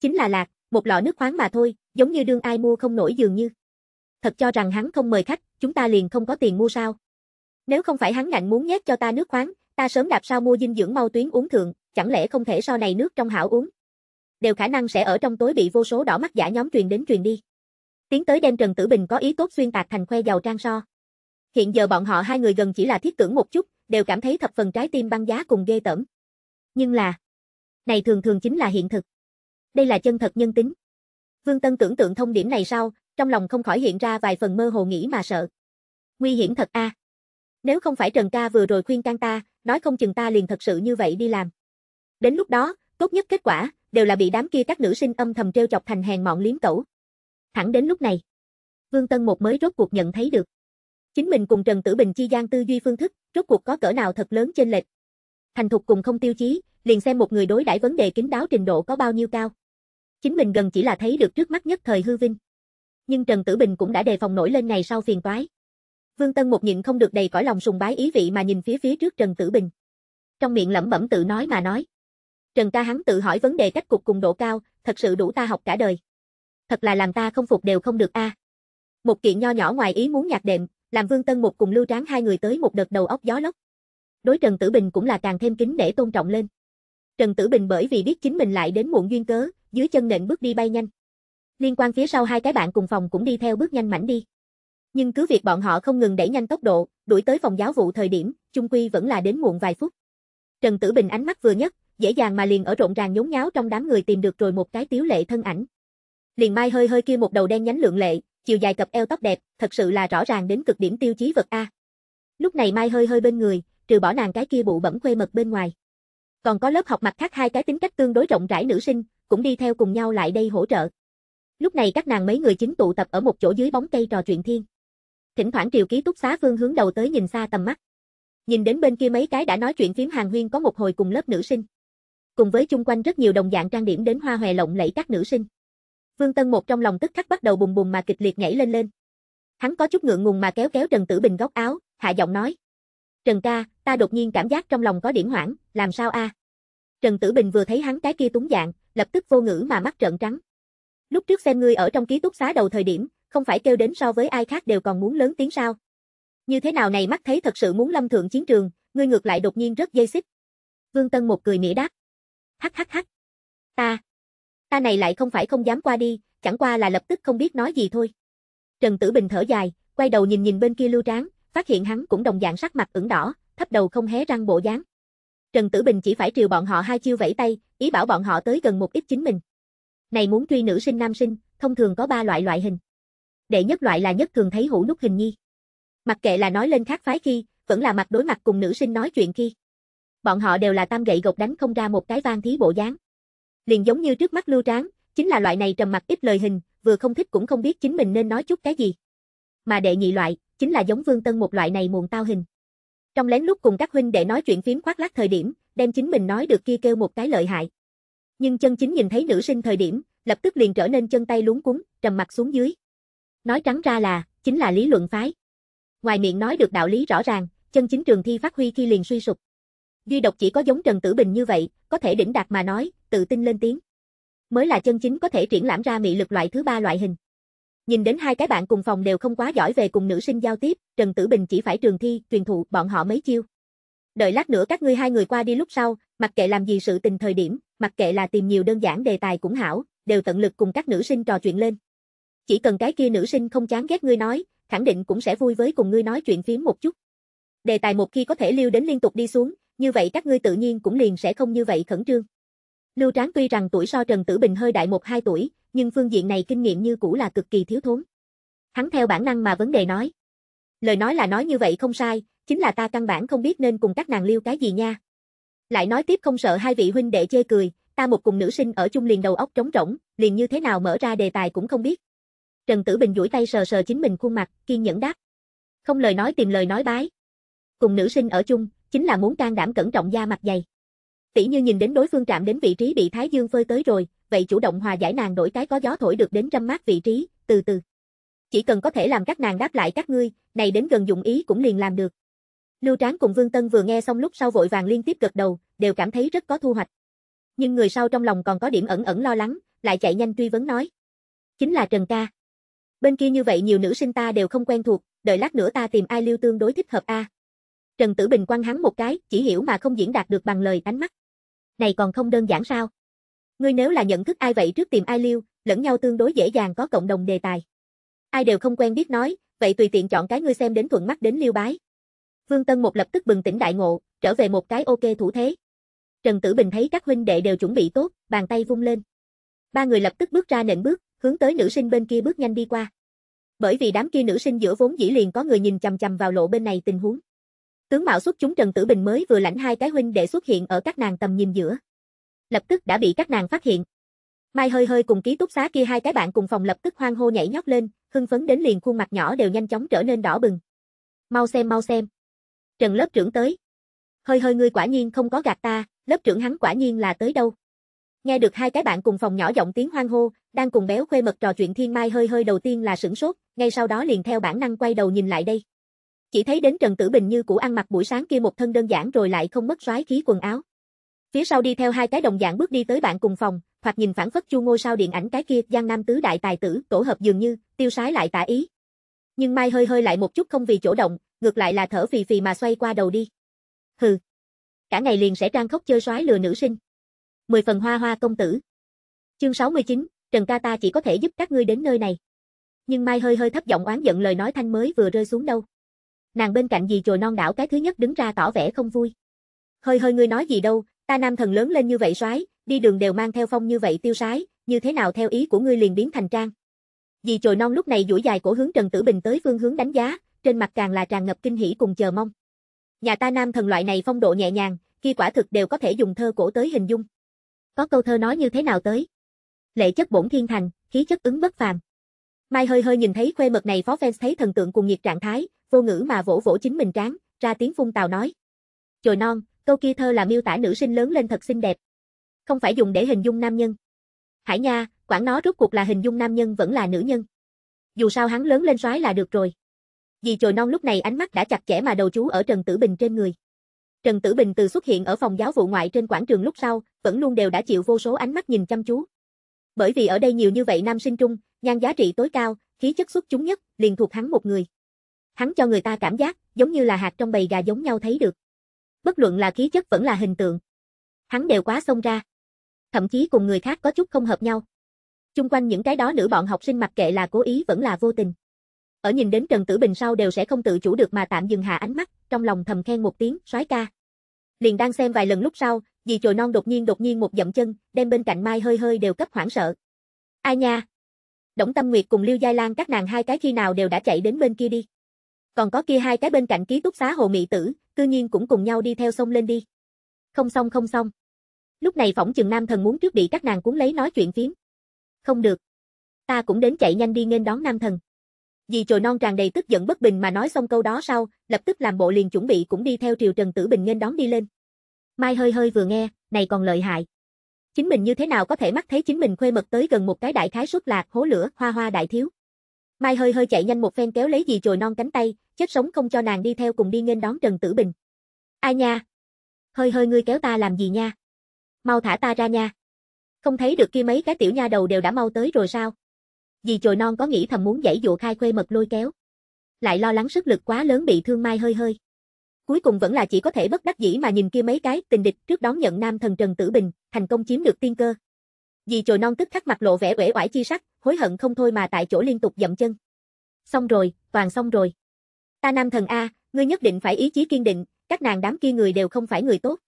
Speaker 1: Chính là lạc, một lọ nước khoáng mà thôi, giống như đương ai mua không nổi dường như. Thật cho rằng hắn không mời khách, chúng ta liền không có tiền mua sao. Nếu không phải hắn ngạnh muốn nhét cho ta nước khoáng, ta sớm đạp sao mua dinh dưỡng mau tuyến uống thượng, chẳng lẽ không thể so này nước trong hảo uống. Đều khả năng sẽ ở trong tối bị vô số đỏ mắt giả nhóm truyền đến truyền đi. Tiến tới đem Trần Tử Bình có ý tốt xuyên tạc thành khoe giàu trang so. Hiện giờ bọn họ hai người gần chỉ là thiết tưởng một chút, đều cảm thấy thập phần trái tim băng giá cùng ghê tởm. Nhưng là, này thường thường chính là hiện thực đây là chân thật nhân tính. Vương Tân tưởng tượng thông điểm này sau, trong lòng không khỏi hiện ra vài phần mơ hồ nghĩ mà sợ. Nguy hiểm thật a. À. Nếu không phải Trần Ca vừa rồi khuyên can ta, nói không chừng ta liền thật sự như vậy đi làm. Đến lúc đó, tốt nhất kết quả đều là bị đám kia các nữ sinh âm thầm trêu chọc thành hèn mọn liếm cẩu. Thẳng đến lúc này, Vương Tân một mới rốt cuộc nhận thấy được. Chính mình cùng Trần Tử Bình chi gian tư duy phương thức, rốt cuộc có cỡ nào thật lớn trên lệch. Thành thục cùng không tiêu chí, liền xem một người đối đãi vấn đề kín đáo trình độ có bao nhiêu cao. Chính mình gần chỉ là thấy được trước mắt nhất thời hư vinh. Nhưng Trần Tử Bình cũng đã đề phòng nổi lên ngày sau phiền toái. Vương Tân một nhịn không được đầy cõi lòng sùng bái ý vị mà nhìn phía phía trước Trần Tử Bình. Trong miệng lẩm bẩm tự nói mà nói. Trần ca hắn tự hỏi vấn đề cách cục cùng độ cao, thật sự đủ ta học cả đời. Thật là làm ta không phục đều không được a. À. Một kiện nho nhỏ ngoài ý muốn nhạc đệm, làm Vương Tân một cùng Lưu Tráng hai người tới một đợt đầu óc gió lốc. Đối Trần Tử Bình cũng là càng thêm kính để tôn trọng lên. Trần Tử Bình bởi vì biết chính mình lại đến muộn duyên cớ, dưới chân nện bước đi bay nhanh. Liên quan phía sau hai cái bạn cùng phòng cũng đi theo bước nhanh mảnh đi. Nhưng cứ việc bọn họ không ngừng đẩy nhanh tốc độ, đuổi tới phòng giáo vụ thời điểm, chung quy vẫn là đến muộn vài phút. Trần Tử Bình ánh mắt vừa nhất, dễ dàng mà liền ở rộn ràng nhốn nháo trong đám người tìm được rồi một cái tiếu lệ thân ảnh. Liền Mai hơi hơi kia một đầu đen nhánh lượng lệ, chiều dài cập eo tóc đẹp, thật sự là rõ ràng đến cực điểm tiêu chí vật a. Lúc này Mai hơi hơi bên người, trừ bỏ nàng cái kia bụ bẩm khuê mật bên ngoài, còn có lớp học mặt khác hai cái tính cách tương đối rộng rãi nữ sinh, cũng đi theo cùng nhau lại đây hỗ trợ. Lúc này các nàng mấy người chính tụ tập ở một chỗ dưới bóng cây trò chuyện thiên. Thỉnh thoảng Triều Ký túc xá phương hướng đầu tới nhìn xa tầm mắt. Nhìn đến bên kia mấy cái đã nói chuyện phiếm hàng huyên có một hồi cùng lớp nữ sinh. Cùng với chung quanh rất nhiều đồng dạng trang điểm đến hoa hòe lộng lẫy các nữ sinh. Vương Tân một trong lòng tức khắc bắt đầu bùng bùng mà kịch liệt nhảy lên lên. Hắn có chút ngượng ngùng mà kéo kéo Trần Tử Bình góc áo, hạ giọng nói: "Trần ca, ta đột nhiên cảm giác trong lòng có điểm hoảng, làm sao a?" Trần Tử Bình vừa thấy hắn cái kia túng dạng, lập tức vô ngữ mà mắt trợn trắng. Lúc trước xem ngươi ở trong ký túc xá đầu thời điểm, không phải kêu đến so với ai khác đều còn muốn lớn tiếng sao? Như thế nào này mắt thấy thật sự muốn lâm thượng chiến trường, ngươi ngược lại đột nhiên rất dây xích. Vương Tân một cười mỉa đáp. Hắc hắc hắc. Ta. Ta này lại không phải không dám qua đi, chẳng qua là lập tức không biết nói gì thôi. Trần Tử Bình thở dài, quay đầu nhìn nhìn bên kia lưu tráng, phát hiện hắn cũng đồng dạng sắc mặt ửng đỏ, thấp đầu không hé răng bộ dáng. Trần Tử Bình chỉ phải triều bọn họ hai chiêu vẫy tay, ý bảo bọn họ tới gần một ít chính mình. Này muốn truy nữ sinh nam sinh, thông thường có ba loại loại hình. Đệ nhất loại là nhất thường thấy hũ nút hình nhi. Mặc kệ là nói lên khác phái khi, vẫn là mặt đối mặt cùng nữ sinh nói chuyện khi. Bọn họ đều là tam gậy gộc đánh không ra một cái vang thí bộ dáng. Liền giống như trước mắt lưu tráng, chính là loại này trầm mặt ít lời hình, vừa không thích cũng không biết chính mình nên nói chút cái gì. Mà đệ nhị loại, chính là giống Vương Tân một loại này muộn tao hình. Trong lén lút cùng các huynh đệ nói chuyện phiếm khoác lác thời điểm, đem chính mình nói được kia kêu một cái lợi hại. Nhưng chân chính nhìn thấy nữ sinh thời điểm, lập tức liền trở nên chân tay luống cuống, trầm mặt xuống dưới. Nói trắng ra là, chính là lý luận phái. Ngoài miệng nói được đạo lý rõ ràng, chân chính trường thi phát huy khi liền suy sụp. Duy độc chỉ có giống Trần Tử Bình như vậy, có thể đỉnh đạt mà nói, tự tin lên tiếng. Mới là chân chính có thể triển lãm ra mị lực loại thứ ba loại hình. Nhìn đến hai cái bạn cùng phòng đều không quá giỏi về cùng nữ sinh giao tiếp, Trần Tử Bình chỉ phải trường thi, truyền thụ bọn họ mấy chiêu. Đợi lát nữa các ngươi hai người qua đi lúc sau, mặc kệ làm gì sự tình thời điểm, mặc kệ là tìm nhiều đơn giản đề tài cũng hảo, đều tận lực cùng các nữ sinh trò chuyện lên. Chỉ cần cái kia nữ sinh không chán ghét ngươi nói, khẳng định cũng sẽ vui với cùng ngươi nói chuyện phím một chút. Đề tài một khi có thể lưu đến liên tục đi xuống, như vậy các ngươi tự nhiên cũng liền sẽ không như vậy khẩn trương. Lưu Tráng tuy rằng tuổi so Trần Tử Bình hơi đại một hai tuổi, nhưng phương diện này kinh nghiệm như cũ là cực kỳ thiếu thốn. Hắn theo bản năng mà vấn đề nói. Lời nói là nói như vậy không sai, chính là ta căn bản không biết nên cùng các nàng liêu cái gì nha. Lại nói tiếp không sợ hai vị huynh đệ chê cười, ta một cùng nữ sinh ở chung liền đầu óc trống rỗng, liền như thế nào mở ra đề tài cũng không biết. Trần Tử Bình duỗi tay sờ sờ chính mình khuôn mặt, kiên nhẫn đáp. Không lời nói tìm lời nói bái. Cùng nữ sinh ở chung, chính là muốn can đảm cẩn trọng da mặt dày. Tỷ như nhìn đến đối phương trạm đến vị trí bị Thái Dương phơi tới rồi, vậy chủ động hòa giải nàng đổi cái có gió thổi được đến trăm mát vị trí, từ từ. Chỉ cần có thể làm các nàng đáp lại các ngươi, này đến gần dụng ý cũng liền làm được. Lưu Tráng cùng Vương Tân vừa nghe xong lúc sau vội vàng liên tiếp gật đầu, đều cảm thấy rất có thu hoạch. Nhưng người sau trong lòng còn có điểm ẩn ẩn lo lắng, lại chạy nhanh truy vấn nói. Chính là Trần Ca. Bên kia như vậy nhiều nữ sinh ta đều không quen thuộc, đợi lát nữa ta tìm ai lưu tương đối thích hợp a. Trần Tử Bình quăng hắn một cái, chỉ hiểu mà không diễn đạt được bằng lời ánh mắt. Này còn không đơn giản sao? Ngươi nếu là nhận thức ai vậy trước tìm ai liêu, lẫn nhau tương đối dễ dàng có cộng đồng đề tài. Ai đều không quen biết nói, vậy tùy tiện chọn cái ngươi xem đến thuận mắt đến liêu bái. Vương Tân một lập tức bừng tỉnh đại ngộ, trở về một cái ok thủ thế. Trần Tử Bình thấy các huynh đệ đều chuẩn bị tốt, bàn tay vung lên. Ba người lập tức bước ra nện bước, hướng tới nữ sinh bên kia bước nhanh đi qua. Bởi vì đám kia nữ sinh giữa vốn dĩ liền có người nhìn chằm chằm vào lộ bên này tình huống. Tướng mạo xuất chúng Trần Tử Bình mới vừa lãnh hai cái huynh đệ xuất hiện ở các nàng tầm nhìn giữa lập tức đã bị các nàng phát hiện. Mai hơi hơi cùng ký túc xá kia hai cái bạn cùng phòng lập tức hoang hô nhảy nhót lên, hưng phấn đến liền khuôn mặt nhỏ đều nhanh chóng trở nên đỏ bừng. Mau xem mau xem. Trần lớp trưởng tới. Hơi hơi ngươi quả nhiên không có gạt ta, lớp trưởng hắn quả nhiên là tới đâu. Nghe được hai cái bạn cùng phòng nhỏ giọng tiếng hoang hô, đang cùng béo khuê mật trò chuyện thiên mai hơi hơi đầu tiên là sửng sốt, ngay sau đó liền theo bản năng quay đầu nhìn lại đây. Chỉ thấy đến Trần Tử Bình như cũ ăn mặc buổi sáng kia một thân đơn giản rồi lại không mất xoái khí quần áo. Phía sau đi theo hai cái đồng dạng bước đi tới bạn cùng phòng, hoặc nhìn phản phất chu ngôi sao điện ảnh cái kia giang nam tứ đại tài tử tổ hợp dường như tiêu sái lại tả ý nhưng mai hơi hơi lại một chút không vì chỗ động ngược lại là thở phì phì mà xoay qua đầu đi hừ cả ngày liền sẽ trang khóc chơi soái lừa nữ sinh mười phần hoa hoa công tử chương 69, trần ca ta chỉ có thể giúp các ngươi đến nơi này nhưng mai hơi hơi thấp giọng oán giận lời nói thanh mới vừa rơi xuống đâu nàng bên cạnh gì chồi non đảo cái thứ nhất đứng ra tỏ vẻ không vui hơi hơi ngươi nói gì đâu Ta nam thần lớn lên như vậy soái, đi đường đều mang theo phong như vậy tiêu sái, như thế nào theo ý của ngươi liền biến thành trang. Dì trồi non lúc này duỗi dài cổ hướng Trần Tử Bình tới phương hướng đánh giá, trên mặt càng là tràn ngập kinh hỉ cùng chờ mong. Nhà ta nam thần loại này phong độ nhẹ nhàng, khi quả thực đều có thể dùng thơ cổ tới hình dung. Có câu thơ nói như thế nào tới? Lệ chất bổn thiên thành, khí chất ứng bất phàm. Mai hơi hơi nhìn thấy khuê mật này phó fans thấy thần tượng cùng nhiệt trạng thái, vô ngữ mà vỗ vỗ chính mình tráng, ra tiếng phun tào nói. Trồi non, câu kia thơ là miêu tả nữ sinh lớn lên thật xinh đẹp. Không phải dùng để hình dung nam nhân. Hải Nha, quản nó rốt cuộc là hình dung nam nhân vẫn là nữ nhân. Dù sao hắn lớn lên soái là được rồi. Dì chồi non lúc này ánh mắt đã chặt chẽ mà đầu chú ở Trần Tử Bình trên người. Trần Tử Bình từ xuất hiện ở phòng giáo vụ ngoại trên quảng trường lúc sau, vẫn luôn đều đã chịu vô số ánh mắt nhìn chăm chú. Bởi vì ở đây nhiều như vậy nam sinh trung, nhan giá trị tối cao, khí chất xuất chúng nhất, liền thuộc hắn một người. Hắn cho người ta cảm giác, giống như là hạt trong bầy gà giống nhau thấy được bất luận là khí chất vẫn là hình tượng. Hắn đều quá xông ra. Thậm chí cùng người khác có chút không hợp nhau. Chung quanh những cái đó nữ bọn học sinh mặc kệ là cố ý vẫn là vô tình. Ở nhìn đến Trần Tử Bình sau đều sẽ không tự chủ được mà tạm dừng hạ ánh mắt, trong lòng thầm khen một tiếng, soái ca. Liền đang xem vài lần lúc sau, dì chồi non đột nhiên đột nhiên một dậm chân, đem bên cạnh Mai hơi hơi đều cấp hoảng sợ. Ai nha? Đổng Tâm Nguyệt cùng lưu Giai Lan các nàng hai cái khi nào đều đã chạy đến bên kia đi. Còn có kia hai cái bên cạnh ký túc xá hồ mị tử, cư nhiên cũng cùng nhau đi theo sông lên đi. Không xong không xong. Lúc này phỏng chừng nam thần muốn trước bị các nàng cuốn lấy nói chuyện phiếm. Không được. Ta cũng đến chạy nhanh đi nên đón nam thần. Dì trồi non tràn đầy tức giận bất bình mà nói xong câu đó sau, lập tức làm bộ liền chuẩn bị cũng đi theo triều Trần Tử Bình nên đón đi lên. Mai hơi hơi vừa nghe, này còn lợi hại. Chính mình như thế nào có thể mắt thấy chính mình khuê mật tới gần một cái đại khái sốt lạc hố lửa hoa hoa đại thiếu. Mai hơi hơi chạy nhanh một phen kéo lấy dì trồi non cánh tay, chết sống không cho nàng đi theo cùng đi nghênh đón Trần Tử Bình. Ai nha? Hơi hơi ngươi kéo ta làm gì nha? Mau thả ta ra nha. Không thấy được kia mấy cái tiểu nha đầu đều đã mau tới rồi sao? Dì chồi non có nghĩ thầm muốn dãy dụ khai khuê mật lôi kéo. Lại lo lắng sức lực quá lớn bị thương mai hơi hơi. Cuối cùng vẫn là chỉ có thể bất đắc dĩ mà nhìn kia mấy cái tình địch trước đón nhận nam thần Trần Tử Bình, thành công chiếm được tiên cơ. Dì chồi non tức khắc mặt lộ vẻ uể oải chi sắc, hối hận không thôi mà tại chỗ liên tục dậm chân. Xong rồi, toàn xong rồi. Ta nam thần A, ngươi nhất định phải ý chí kiên định, các nàng đám kia người đều không phải người tốt.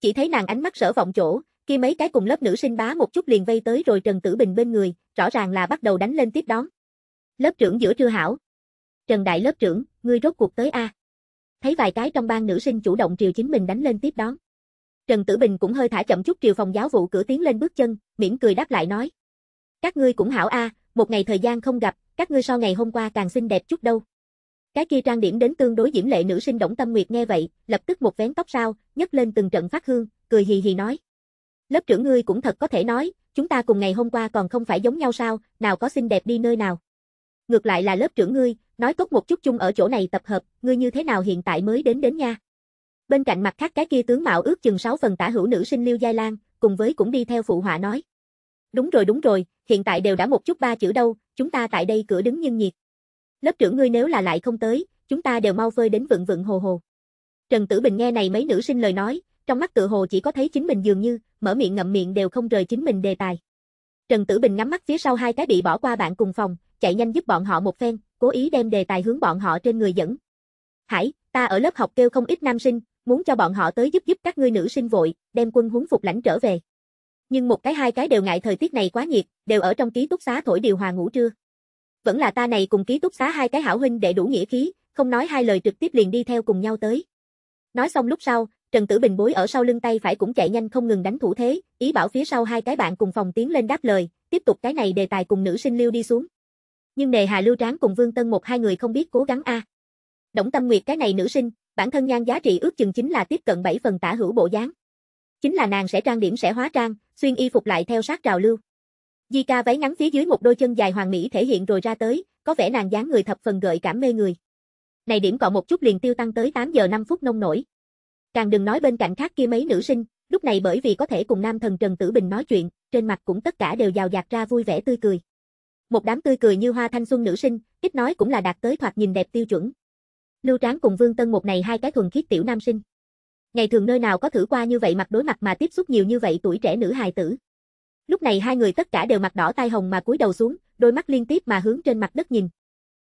Speaker 1: Chỉ thấy nàng ánh mắt sở vọng chỗ, khi mấy cái cùng lớp nữ sinh bá một chút liền vây tới rồi Trần Tử Bình bên người, rõ ràng là bắt đầu đánh lên tiếp đón. Lớp trưởng giữa trưa hảo. Trần Đại lớp trưởng, ngươi rốt cuộc tới A. Thấy vài cái trong ban nữ sinh chủ động triều chính mình đánh lên tiếp đón. Trần Tử Bình cũng hơi thả chậm chút triều phòng giáo vụ cửa tiến lên bước chân, mỉm cười đáp lại nói. Các ngươi cũng hảo A, một ngày thời gian không gặp, các ngươi so ngày hôm qua càng xinh đẹp chút đâu. Cái kia trang điểm đến tương đối diễm lệ nữ sinh Đổng Tâm Nguyệt nghe vậy, lập tức một vén tóc rao, nhấc lên từng trận phát hương, cười hì hì nói. Lớp trưởng ngươi cũng thật có thể nói, chúng ta cùng ngày hôm qua còn không phải giống nhau sao, nào có xinh đẹp đi nơi nào. Ngược lại là lớp trưởng ngươi, nói tốt một chút chung ở chỗ này tập hợp, ngươi như thế nào hiện tại mới đến đến nha. Bên cạnh mặt khác cái kia tướng mạo ước chừng 6 phần tả hữu nữ sinh Liêu Giai Lan, cùng với cũng đi theo phụ họa nói. Đúng rồi đúng rồi, hiện tại đều đã một chút ba chữ đâu, chúng ta tại đây cửa đứng nhân nhiệt. Lớp trưởng ngươi nếu là lại không tới, chúng ta đều mau phơi đến vựng vựng hồ hồ. Trần Tử Bình nghe này mấy nữ sinh lời nói, trong mắt tự hồ chỉ có thấy chính mình dường như, mở miệng ngậm miệng đều không rời chính mình đề tài. Trần Tử Bình ngắm mắt phía sau hai cái bị bỏ qua bạn cùng phòng, chạy nhanh giúp bọn họ một phen, cố ý đem đề tài hướng bọn họ trên người dẫn. Hải, ta ở lớp học kêu không ít nam sinh, muốn cho bọn họ tới giúp giúp các ngươi nữ sinh vội, đem quân huấn phục lãnh trở về. Nhưng một cái hai cái đều ngại thời tiết này quá nhiệt, đều ở trong ký túc xá thổi điều hòa ngủ trưa vẫn là ta này cùng ký túc xá hai cái hảo huynh để đủ nghĩa khí, không nói hai lời trực tiếp liền đi theo cùng nhau tới. Nói xong lúc sau, Trần Tử Bình bối ở sau lưng tay phải cũng chạy nhanh không ngừng đánh thủ thế, ý bảo phía sau hai cái bạn cùng phòng tiến lên đáp lời, tiếp tục cái này đề tài cùng nữ sinh lưu đi xuống. Nhưng đề Hà Lưu Tráng cùng Vương Tân một hai người không biết cố gắng a. À. Động Tâm Nguyệt cái này nữ sinh, bản thân nhan giá trị ước chừng chính là tiếp cận 7 phần tả hữu bộ dáng. Chính là nàng sẽ trang điểm sẽ hóa trang, xuyên y phục lại theo sát trào lưu. Di ca váy ngắn phía dưới một đôi chân dài hoàng mỹ thể hiện rồi ra tới, có vẻ nàng dáng người thập phần gợi cảm mê người. Này điểm cọ một chút liền tiêu tăng tới 8 giờ 5 phút nông nổi. Càng đừng nói bên cạnh khác kia mấy nữ sinh, lúc này bởi vì có thể cùng nam thần Trần Tử Bình nói chuyện, trên mặt cũng tất cả đều giàu dạt ra vui vẻ tươi cười. Một đám tươi cười như hoa thanh xuân nữ sinh, ít nói cũng là đạt tới thoạt nhìn đẹp tiêu chuẩn. Lưu Tráng cùng Vương Tân một này hai cái thuần khiết tiểu nam sinh. Ngày thường nơi nào có thử qua như vậy mặt đối mặt mà tiếp xúc nhiều như vậy tuổi trẻ nữ hài tử. Lúc này hai người tất cả đều mặt đỏ tai hồng mà cúi đầu xuống, đôi mắt liên tiếp mà hướng trên mặt đất nhìn.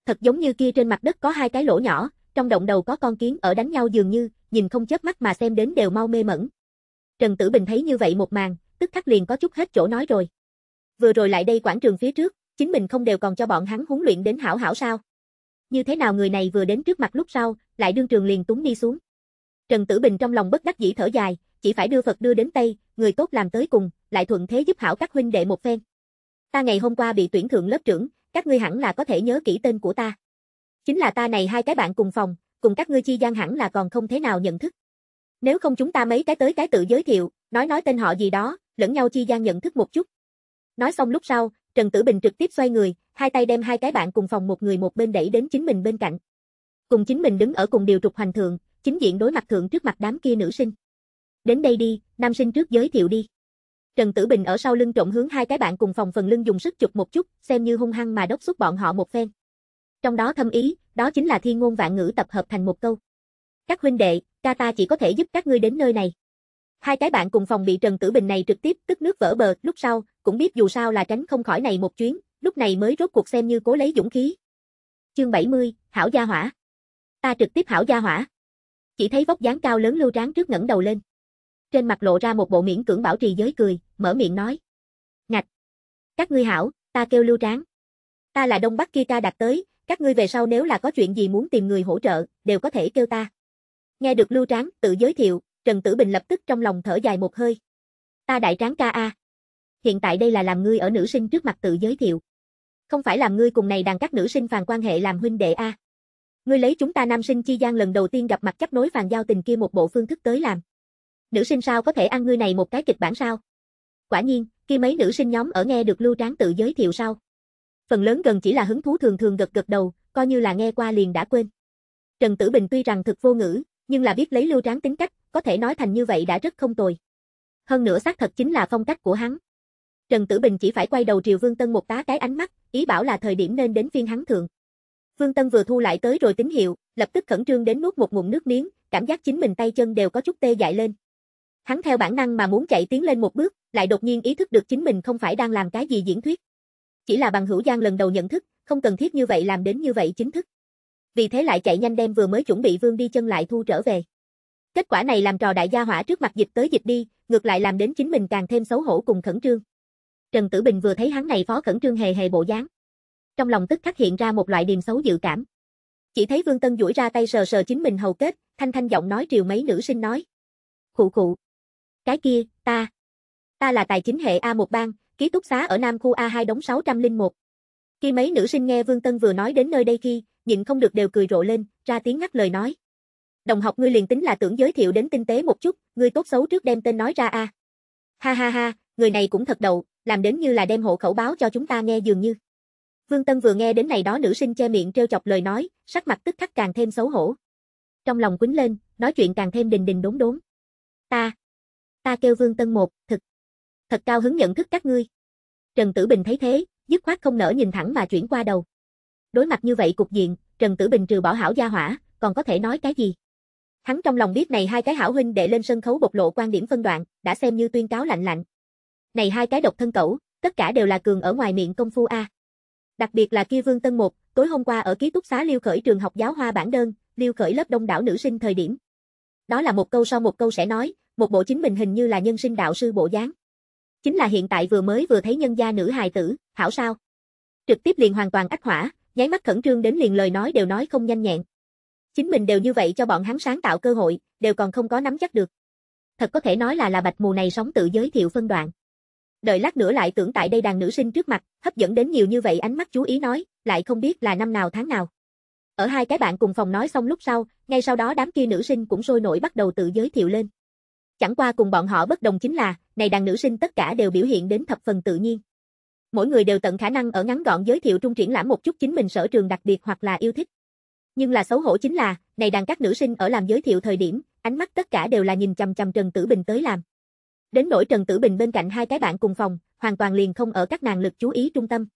Speaker 1: Thật giống như kia trên mặt đất có hai cái lỗ nhỏ, trong động đầu có con kiến ở đánh nhau dường như, nhìn không chớp mắt mà xem đến đều mau mê mẩn. Trần Tử Bình thấy như vậy một màn, tức khắc liền có chút hết chỗ nói rồi. Vừa rồi lại đây quảng trường phía trước, chính mình không đều còn cho bọn hắn huấn luyện đến hảo hảo sao? Như thế nào người này vừa đến trước mặt lúc sau, lại đương trường liền túng đi xuống. Trần Tử Bình trong lòng bất đắc dĩ thở dài, chỉ phải đưa Phật đưa đến Tây, người tốt làm tới cùng, lại thuận thế giúp hảo các huynh đệ một phen. Ta ngày hôm qua bị tuyển thượng lớp trưởng, các ngươi hẳn là có thể nhớ kỹ tên của ta. Chính là ta này hai cái bạn cùng phòng, cùng các ngươi chi gian hẳn là còn không thế nào nhận thức. Nếu không chúng ta mấy cái tới cái tự giới thiệu, nói nói tên họ gì đó, lẫn nhau chi gian nhận thức một chút. Nói xong lúc sau, Trần Tử Bình trực tiếp xoay người, hai tay đem hai cái bạn cùng phòng một người một bên đẩy đến chính mình bên cạnh. Cùng chính mình đứng ở cùng điều trục hoành thượng, chính diện đối mặt thượng trước mặt đám kia nữ sinh. Đến đây đi, nam sinh trước giới thiệu đi. Trần Tử Bình ở sau lưng trộn hướng hai cái bạn cùng phòng phần lưng dùng sức chụp một chút, xem như hung hăng mà đốc xúc bọn họ một phen. Trong đó thâm ý, đó chính là thiên ngôn vạn ngữ tập hợp thành một câu. Các huynh đệ, ca ta chỉ có thể giúp các ngươi đến nơi này. Hai cái bạn cùng phòng bị Trần Tử Bình này trực tiếp tức nước vỡ bờ, lúc sau, cũng biết dù sao là tránh không khỏi này một chuyến, lúc này mới rốt cuộc xem như cố lấy dũng khí. Chương 70, Hảo Gia Hỏa. Ta trực tiếp Hảo Gia Hỏa. Chỉ thấy vóc dáng cao lớn lưu tráng trước ngẩng đầu lên trên mặt lộ ra một bộ miễn cưỡng bảo trì giới cười, mở miệng nói. Ngạch! Các ngươi hảo, ta kêu lưu tráng. Ta là Đông Bắc kia ca đặt tới, các ngươi về sau nếu là có chuyện gì muốn tìm người hỗ trợ, đều có thể kêu ta. Nghe được lưu tráng tự giới thiệu, Trần Tử Bình lập tức trong lòng thở dài một hơi. Ta đại tráng ca A. Hiện tại đây là làm ngươi ở nữ sinh trước mặt tự giới thiệu. Không phải làm ngươi cùng này đàn các nữ sinh phàn quan hệ làm huynh đệ A. Ngươi lấy chúng ta nam sinh chi gian lần đầu tiên gặp mặt chấp nối phàn giao tình kia một bộ phương thức tới làm nữ sinh sao có thể ăn ngươi này một cái kịch bản sao? Quả nhiên, khi mấy nữ sinh nhóm ở nghe được Lưu Tráng tự giới thiệu sau. Phần lớn gần chỉ là hứng thú thường thường gật gật đầu, coi như là nghe qua liền đã quên. Trần Tử Bình tuy rằng thực vô ngữ, nhưng là biết lấy Lưu Tráng tính cách, có thể nói thành như vậy đã rất không tồi. Hơn nữa xác thật chính là phong cách của hắn. Trần Tử Bình chỉ phải quay đầu triều Vương Tân một tá cái ánh mắt, ý bảo là thời điểm nên đến phiên hắn thượng. Vương Tân vừa thu lại tới rồi tín hiệu, lập tức khẩn trương đến nuốt một ngụm nước miếng, cảm giác chính mình tay chân đều có chút tê dại lên. Hắn theo bản năng mà muốn chạy tiến lên một bước, lại đột nhiên ý thức được chính mình không phải đang làm cái gì diễn thuyết. Chỉ là bằng hữu Giang lần đầu nhận thức, không cần thiết như vậy làm đến như vậy chính thức. Vì thế lại chạy nhanh đem vừa mới chuẩn bị vương đi chân lại thu trở về. Kết quả này làm trò đại gia hỏa trước mặt dịch tới dịch đi, ngược lại làm đến chính mình càng thêm xấu hổ cùng khẩn trương. Trần Tử Bình vừa thấy hắn này phó khẩn trương hề hề bộ dáng. Trong lòng tức khắc hiện ra một loại điềm xấu dự cảm. Chỉ thấy Vương Tân duỗi ra tay sờ sờ chính mình hầu kết, thanh thanh giọng nói triều mấy nữ sinh nói. Khụ khụ, cái kia, ta. Ta là tài chính hệ A1 bang, ký túc xá ở Nam khu A2 đóng 601. Khi mấy nữ sinh nghe Vương Tân vừa nói đến nơi đây khi, nhịn không được đều cười rộ lên, ra tiếng ngắt lời nói. Đồng học ngươi liền tính là tưởng giới thiệu đến tinh tế một chút, ngươi tốt xấu trước đem tên nói ra a. Ha ha ha, người này cũng thật đầu, làm đến như là đem hộ khẩu báo cho chúng ta nghe dường như. Vương Tân vừa nghe đến này đó nữ sinh che miệng trêu chọc lời nói, sắc mặt tức khắc càng thêm xấu hổ. Trong lòng quính lên, nói chuyện càng thêm đình đình đốn đốn. Ta, ta kêu Vương Tân một, thực. Thật cao hứng nhận thức các ngươi. Trần Tử Bình thấy thế, dứt khoát không nở nhìn thẳng mà chuyển qua đầu. Đối mặt như vậy cục diện, Trần Tử Bình trừ bỏ hảo gia hỏa, còn có thể nói cái gì? Hắn trong lòng biết này hai cái hảo huynh để lên sân khấu bộc lộ quan điểm phân đoạn, đã xem như tuyên cáo lạnh lạnh. Này hai cái độc thân cẩu, tất cả đều là cường ở ngoài miệng công phu a. Đặc biệt là kia Vương Tân Một, tối hôm qua ở ký túc xá Liêu Khởi trường học giáo hoa bản đơn, Liêu Khởi lớp đông đảo nữ sinh thời điểm. Đó là một câu sau một câu sẽ nói, một bộ chính mình hình như là nhân sinh đạo sư bộ dáng. Chính là hiện tại vừa mới vừa thấy nhân gia nữ hài tử, hảo sao? Trực tiếp liền hoàn toàn ách hỏa, nháy mắt khẩn trương đến liền lời nói đều nói không nhanh nhẹn. Chính mình đều như vậy cho bọn hắn sáng tạo cơ hội, đều còn không có nắm chắc được. Thật có thể nói là là bạch mù này sống tự giới thiệu phân đoạn. Đợi lát nữa lại tưởng tại đây đàn nữ sinh trước mặt, hấp dẫn đến nhiều như vậy ánh mắt chú ý nói, lại không biết là năm nào tháng nào. Ở hai cái bạn cùng phòng nói xong lúc sau, ngay sau đó đám kia nữ sinh cũng sôi nổi bắt đầu tự giới thiệu lên. Chẳng qua cùng bọn họ bất đồng chính là, này đàn nữ sinh tất cả đều biểu hiện đến thập phần tự nhiên. Mỗi người đều tận khả năng ở ngắn gọn giới thiệu trung triển lãm một chút chính mình sở trường đặc biệt hoặc là yêu thích. Nhưng là xấu hổ chính là, này đàn các nữ sinh ở làm giới thiệu thời điểm, ánh mắt tất cả đều là nhìn chằm chằm Trần Tử Bình tới làm. Đến nỗi Trần Tử Bình bên cạnh hai cái bạn cùng phòng, hoàn toàn liền không ở các nàng lực chú ý trung tâm.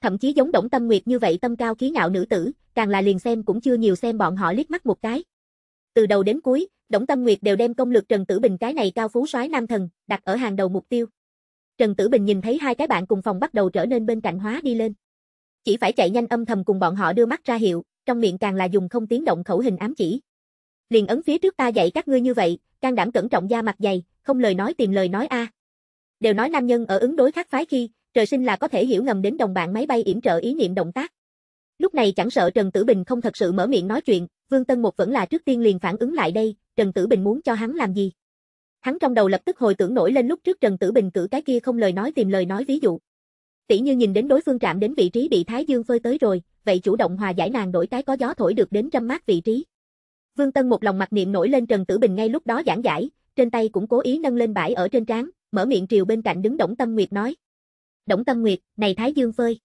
Speaker 1: Thậm chí giống Đổng Tâm Nguyệt như vậy tâm cao khí ngạo nữ tử, càng là liền xem cũng chưa nhiều xem bọn họ liếc mắt một cái. Từ đầu đến cuối, Đổng Tâm Nguyệt đều đem công lực Trần Tử Bình cái này cao phú soái nam thần, đặt ở hàng đầu mục tiêu. Trần Tử Bình nhìn thấy hai cái bạn cùng phòng bắt đầu trở nên bên cạnh hóa đi lên. Chỉ phải chạy nhanh âm thầm cùng bọn họ đưa mắt ra hiệu, trong miệng càng là dùng không tiếng động khẩu hình ám chỉ. Liền ấn phía trước ta dạy các ngươi như vậy, can đảm cẩn trọng da mặt dày, không lời nói tìm lời nói a. Đều nói nam nhân ở ứng đối khác phái khi, trời sinh là có thể hiểu ngầm đến đồng bạn máy bay yểm trợ ý niệm động tác. Lúc này chẳng sợ Trần Tử Bình không thật sự mở miệng nói chuyện, Vương Tân Một vẫn là trước tiên liền phản ứng lại đây, Trần Tử Bình muốn cho hắn làm gì. Hắn trong đầu lập tức hồi tưởng nổi lên lúc trước Trần Tử Bình cử cái kia không lời nói tìm lời nói ví dụ. Tỷ như nhìn đến đối phương trạm đến vị trí bị Thái Dương phơi tới rồi, vậy chủ động hòa giải nàng đổi cái có gió thổi được đến trăm mát vị trí. Vương Tân một lòng mặc niệm nổi lên Trần Tử Bình ngay lúc đó giảng giải, trên tay cũng cố ý nâng lên bãi ở trên trán, mở miệng triều bên cạnh đứng Đổng Tâm Nguyệt nói. Đổng Tâm Nguyệt, này Thái Dương phơi.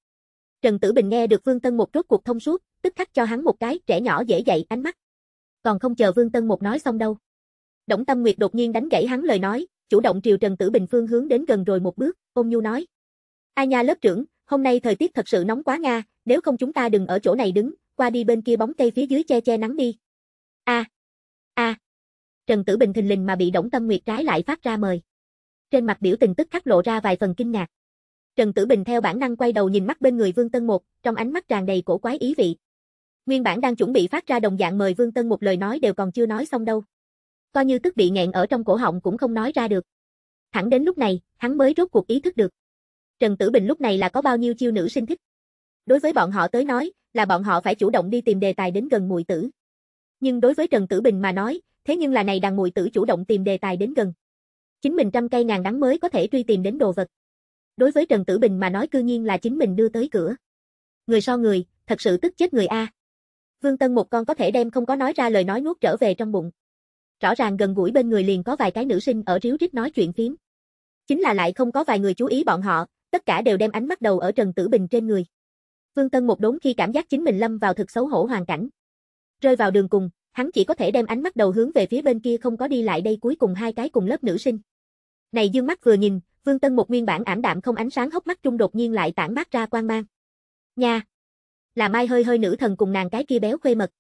Speaker 1: Trần Tử Bình nghe được Vương Tân một rốt cuộc thông suốt, tức khắc cho hắn một cái trẻ nhỏ dễ dậy ánh mắt còn không chờ Vương Tân một nói xong đâu. Đổng Tâm Nguyệt đột nhiên đánh gãy hắn lời nói, chủ động triều Trần Tử Bình Phương hướng đến gần rồi một bước, ôm nhu nói. A nha lớp trưởng, hôm nay thời tiết thật sự nóng quá Nga, nếu không chúng ta đừng ở chỗ này đứng, qua đi bên kia bóng cây phía dưới che che nắng đi. A. A. Trần Tử Bình thình lình mà bị Đổng Tâm Nguyệt trái lại phát ra mời. Trên mặt biểu tình tức khắc lộ ra vài phần kinh ngạc. Trần Tử Bình theo bản năng quay đầu nhìn mắt bên người Vương Tân Một, trong ánh mắt tràn đầy cổ quái ý vị. Nguyên bản đang chuẩn bị phát ra đồng dạng mời Vương Tân một lời nói đều còn chưa nói xong đâu. Coi như tức bị nghẹn ở trong cổ họng cũng không nói ra được. Thẳng đến lúc này, hắn mới rốt cuộc ý thức được. Trần Tử Bình lúc này là có bao nhiêu chiêu nữ sinh thích. Đối với bọn họ tới nói, là bọn họ phải chủ động đi tìm đề tài đến gần Mùi tử. Nhưng đối với Trần Tử Bình mà nói, thế nhưng là này đang Mùi tử chủ động tìm đề tài đến gần. Chính mình trăm cây ngàn đắng mới có thể truy tìm đến đồ vật. Đối với Trần Tử Bình mà nói cư nhiên là chính mình đưa tới cửa. Người so người, thật sự tức chết người A. Vương Tân một con có thể đem không có nói ra lời nói nuốt trở về trong bụng. Rõ ràng gần gũi bên người liền có vài cái nữ sinh ở ríu rít nói chuyện phím. Chính là lại không có vài người chú ý bọn họ, tất cả đều đem ánh mắt đầu ở Trần Tử Bình trên người. Vương Tân một đốn khi cảm giác chính mình lâm vào thực xấu hổ hoàn cảnh. Rơi vào đường cùng, hắn chỉ có thể đem ánh mắt đầu hướng về phía bên kia không có đi lại đây cuối cùng hai cái cùng lớp nữ sinh. Này dương mắt vừa nhìn, Vương Tân một nguyên bản ảm đạm không ánh sáng hốc mắt trung đột nhiên lại tản mát ra quang mang. Nha, là Mai Hơi Hơi nữ thần cùng nàng cái kia béo khuê mật.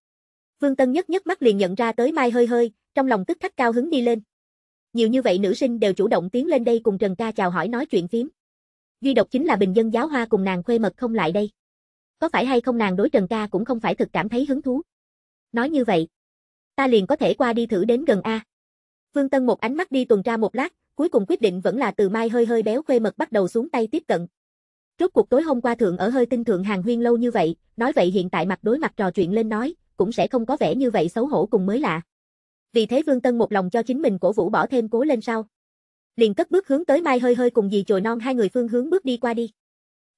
Speaker 1: Vương Tân nhất nhất mắt liền nhận ra tới Mai Hơi Hơi, trong lòng tức khắc cao hứng đi lên. Nhiều như vậy nữ sinh đều chủ động tiến lên đây cùng Trần Ca chào hỏi nói chuyện phím. Duy độc chính là Bình Dân Giáo Hoa cùng nàng khuê mật không lại đây. Có phải hay không nàng đối Trần Ca cũng không phải thực cảm thấy hứng thú. Nói như vậy, ta liền có thể qua đi thử đến gần A. Vương Tân một ánh mắt đi tuần tra một lát, cuối cùng quyết định vẫn là từ Mai Hơi Hơi béo khuê mật bắt đầu xuống tay tiếp cận. Rốt cuộc tối hôm qua thượng ở hơi tinh thượng hàng huyên lâu như vậy, nói vậy hiện tại mặt đối mặt trò chuyện lên nói, cũng sẽ không có vẻ như vậy xấu hổ cùng mới lạ. Vì thế Vương Tân một lòng cho chính mình cổ vũ bỏ thêm cố lên sau. Liền cất bước hướng tới Mai hơi hơi cùng dì chồi non hai người phương hướng bước đi qua đi.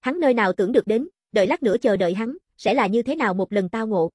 Speaker 1: Hắn nơi nào tưởng được đến, đợi lát nữa chờ đợi hắn, sẽ là như thế nào một lần tao ngộ.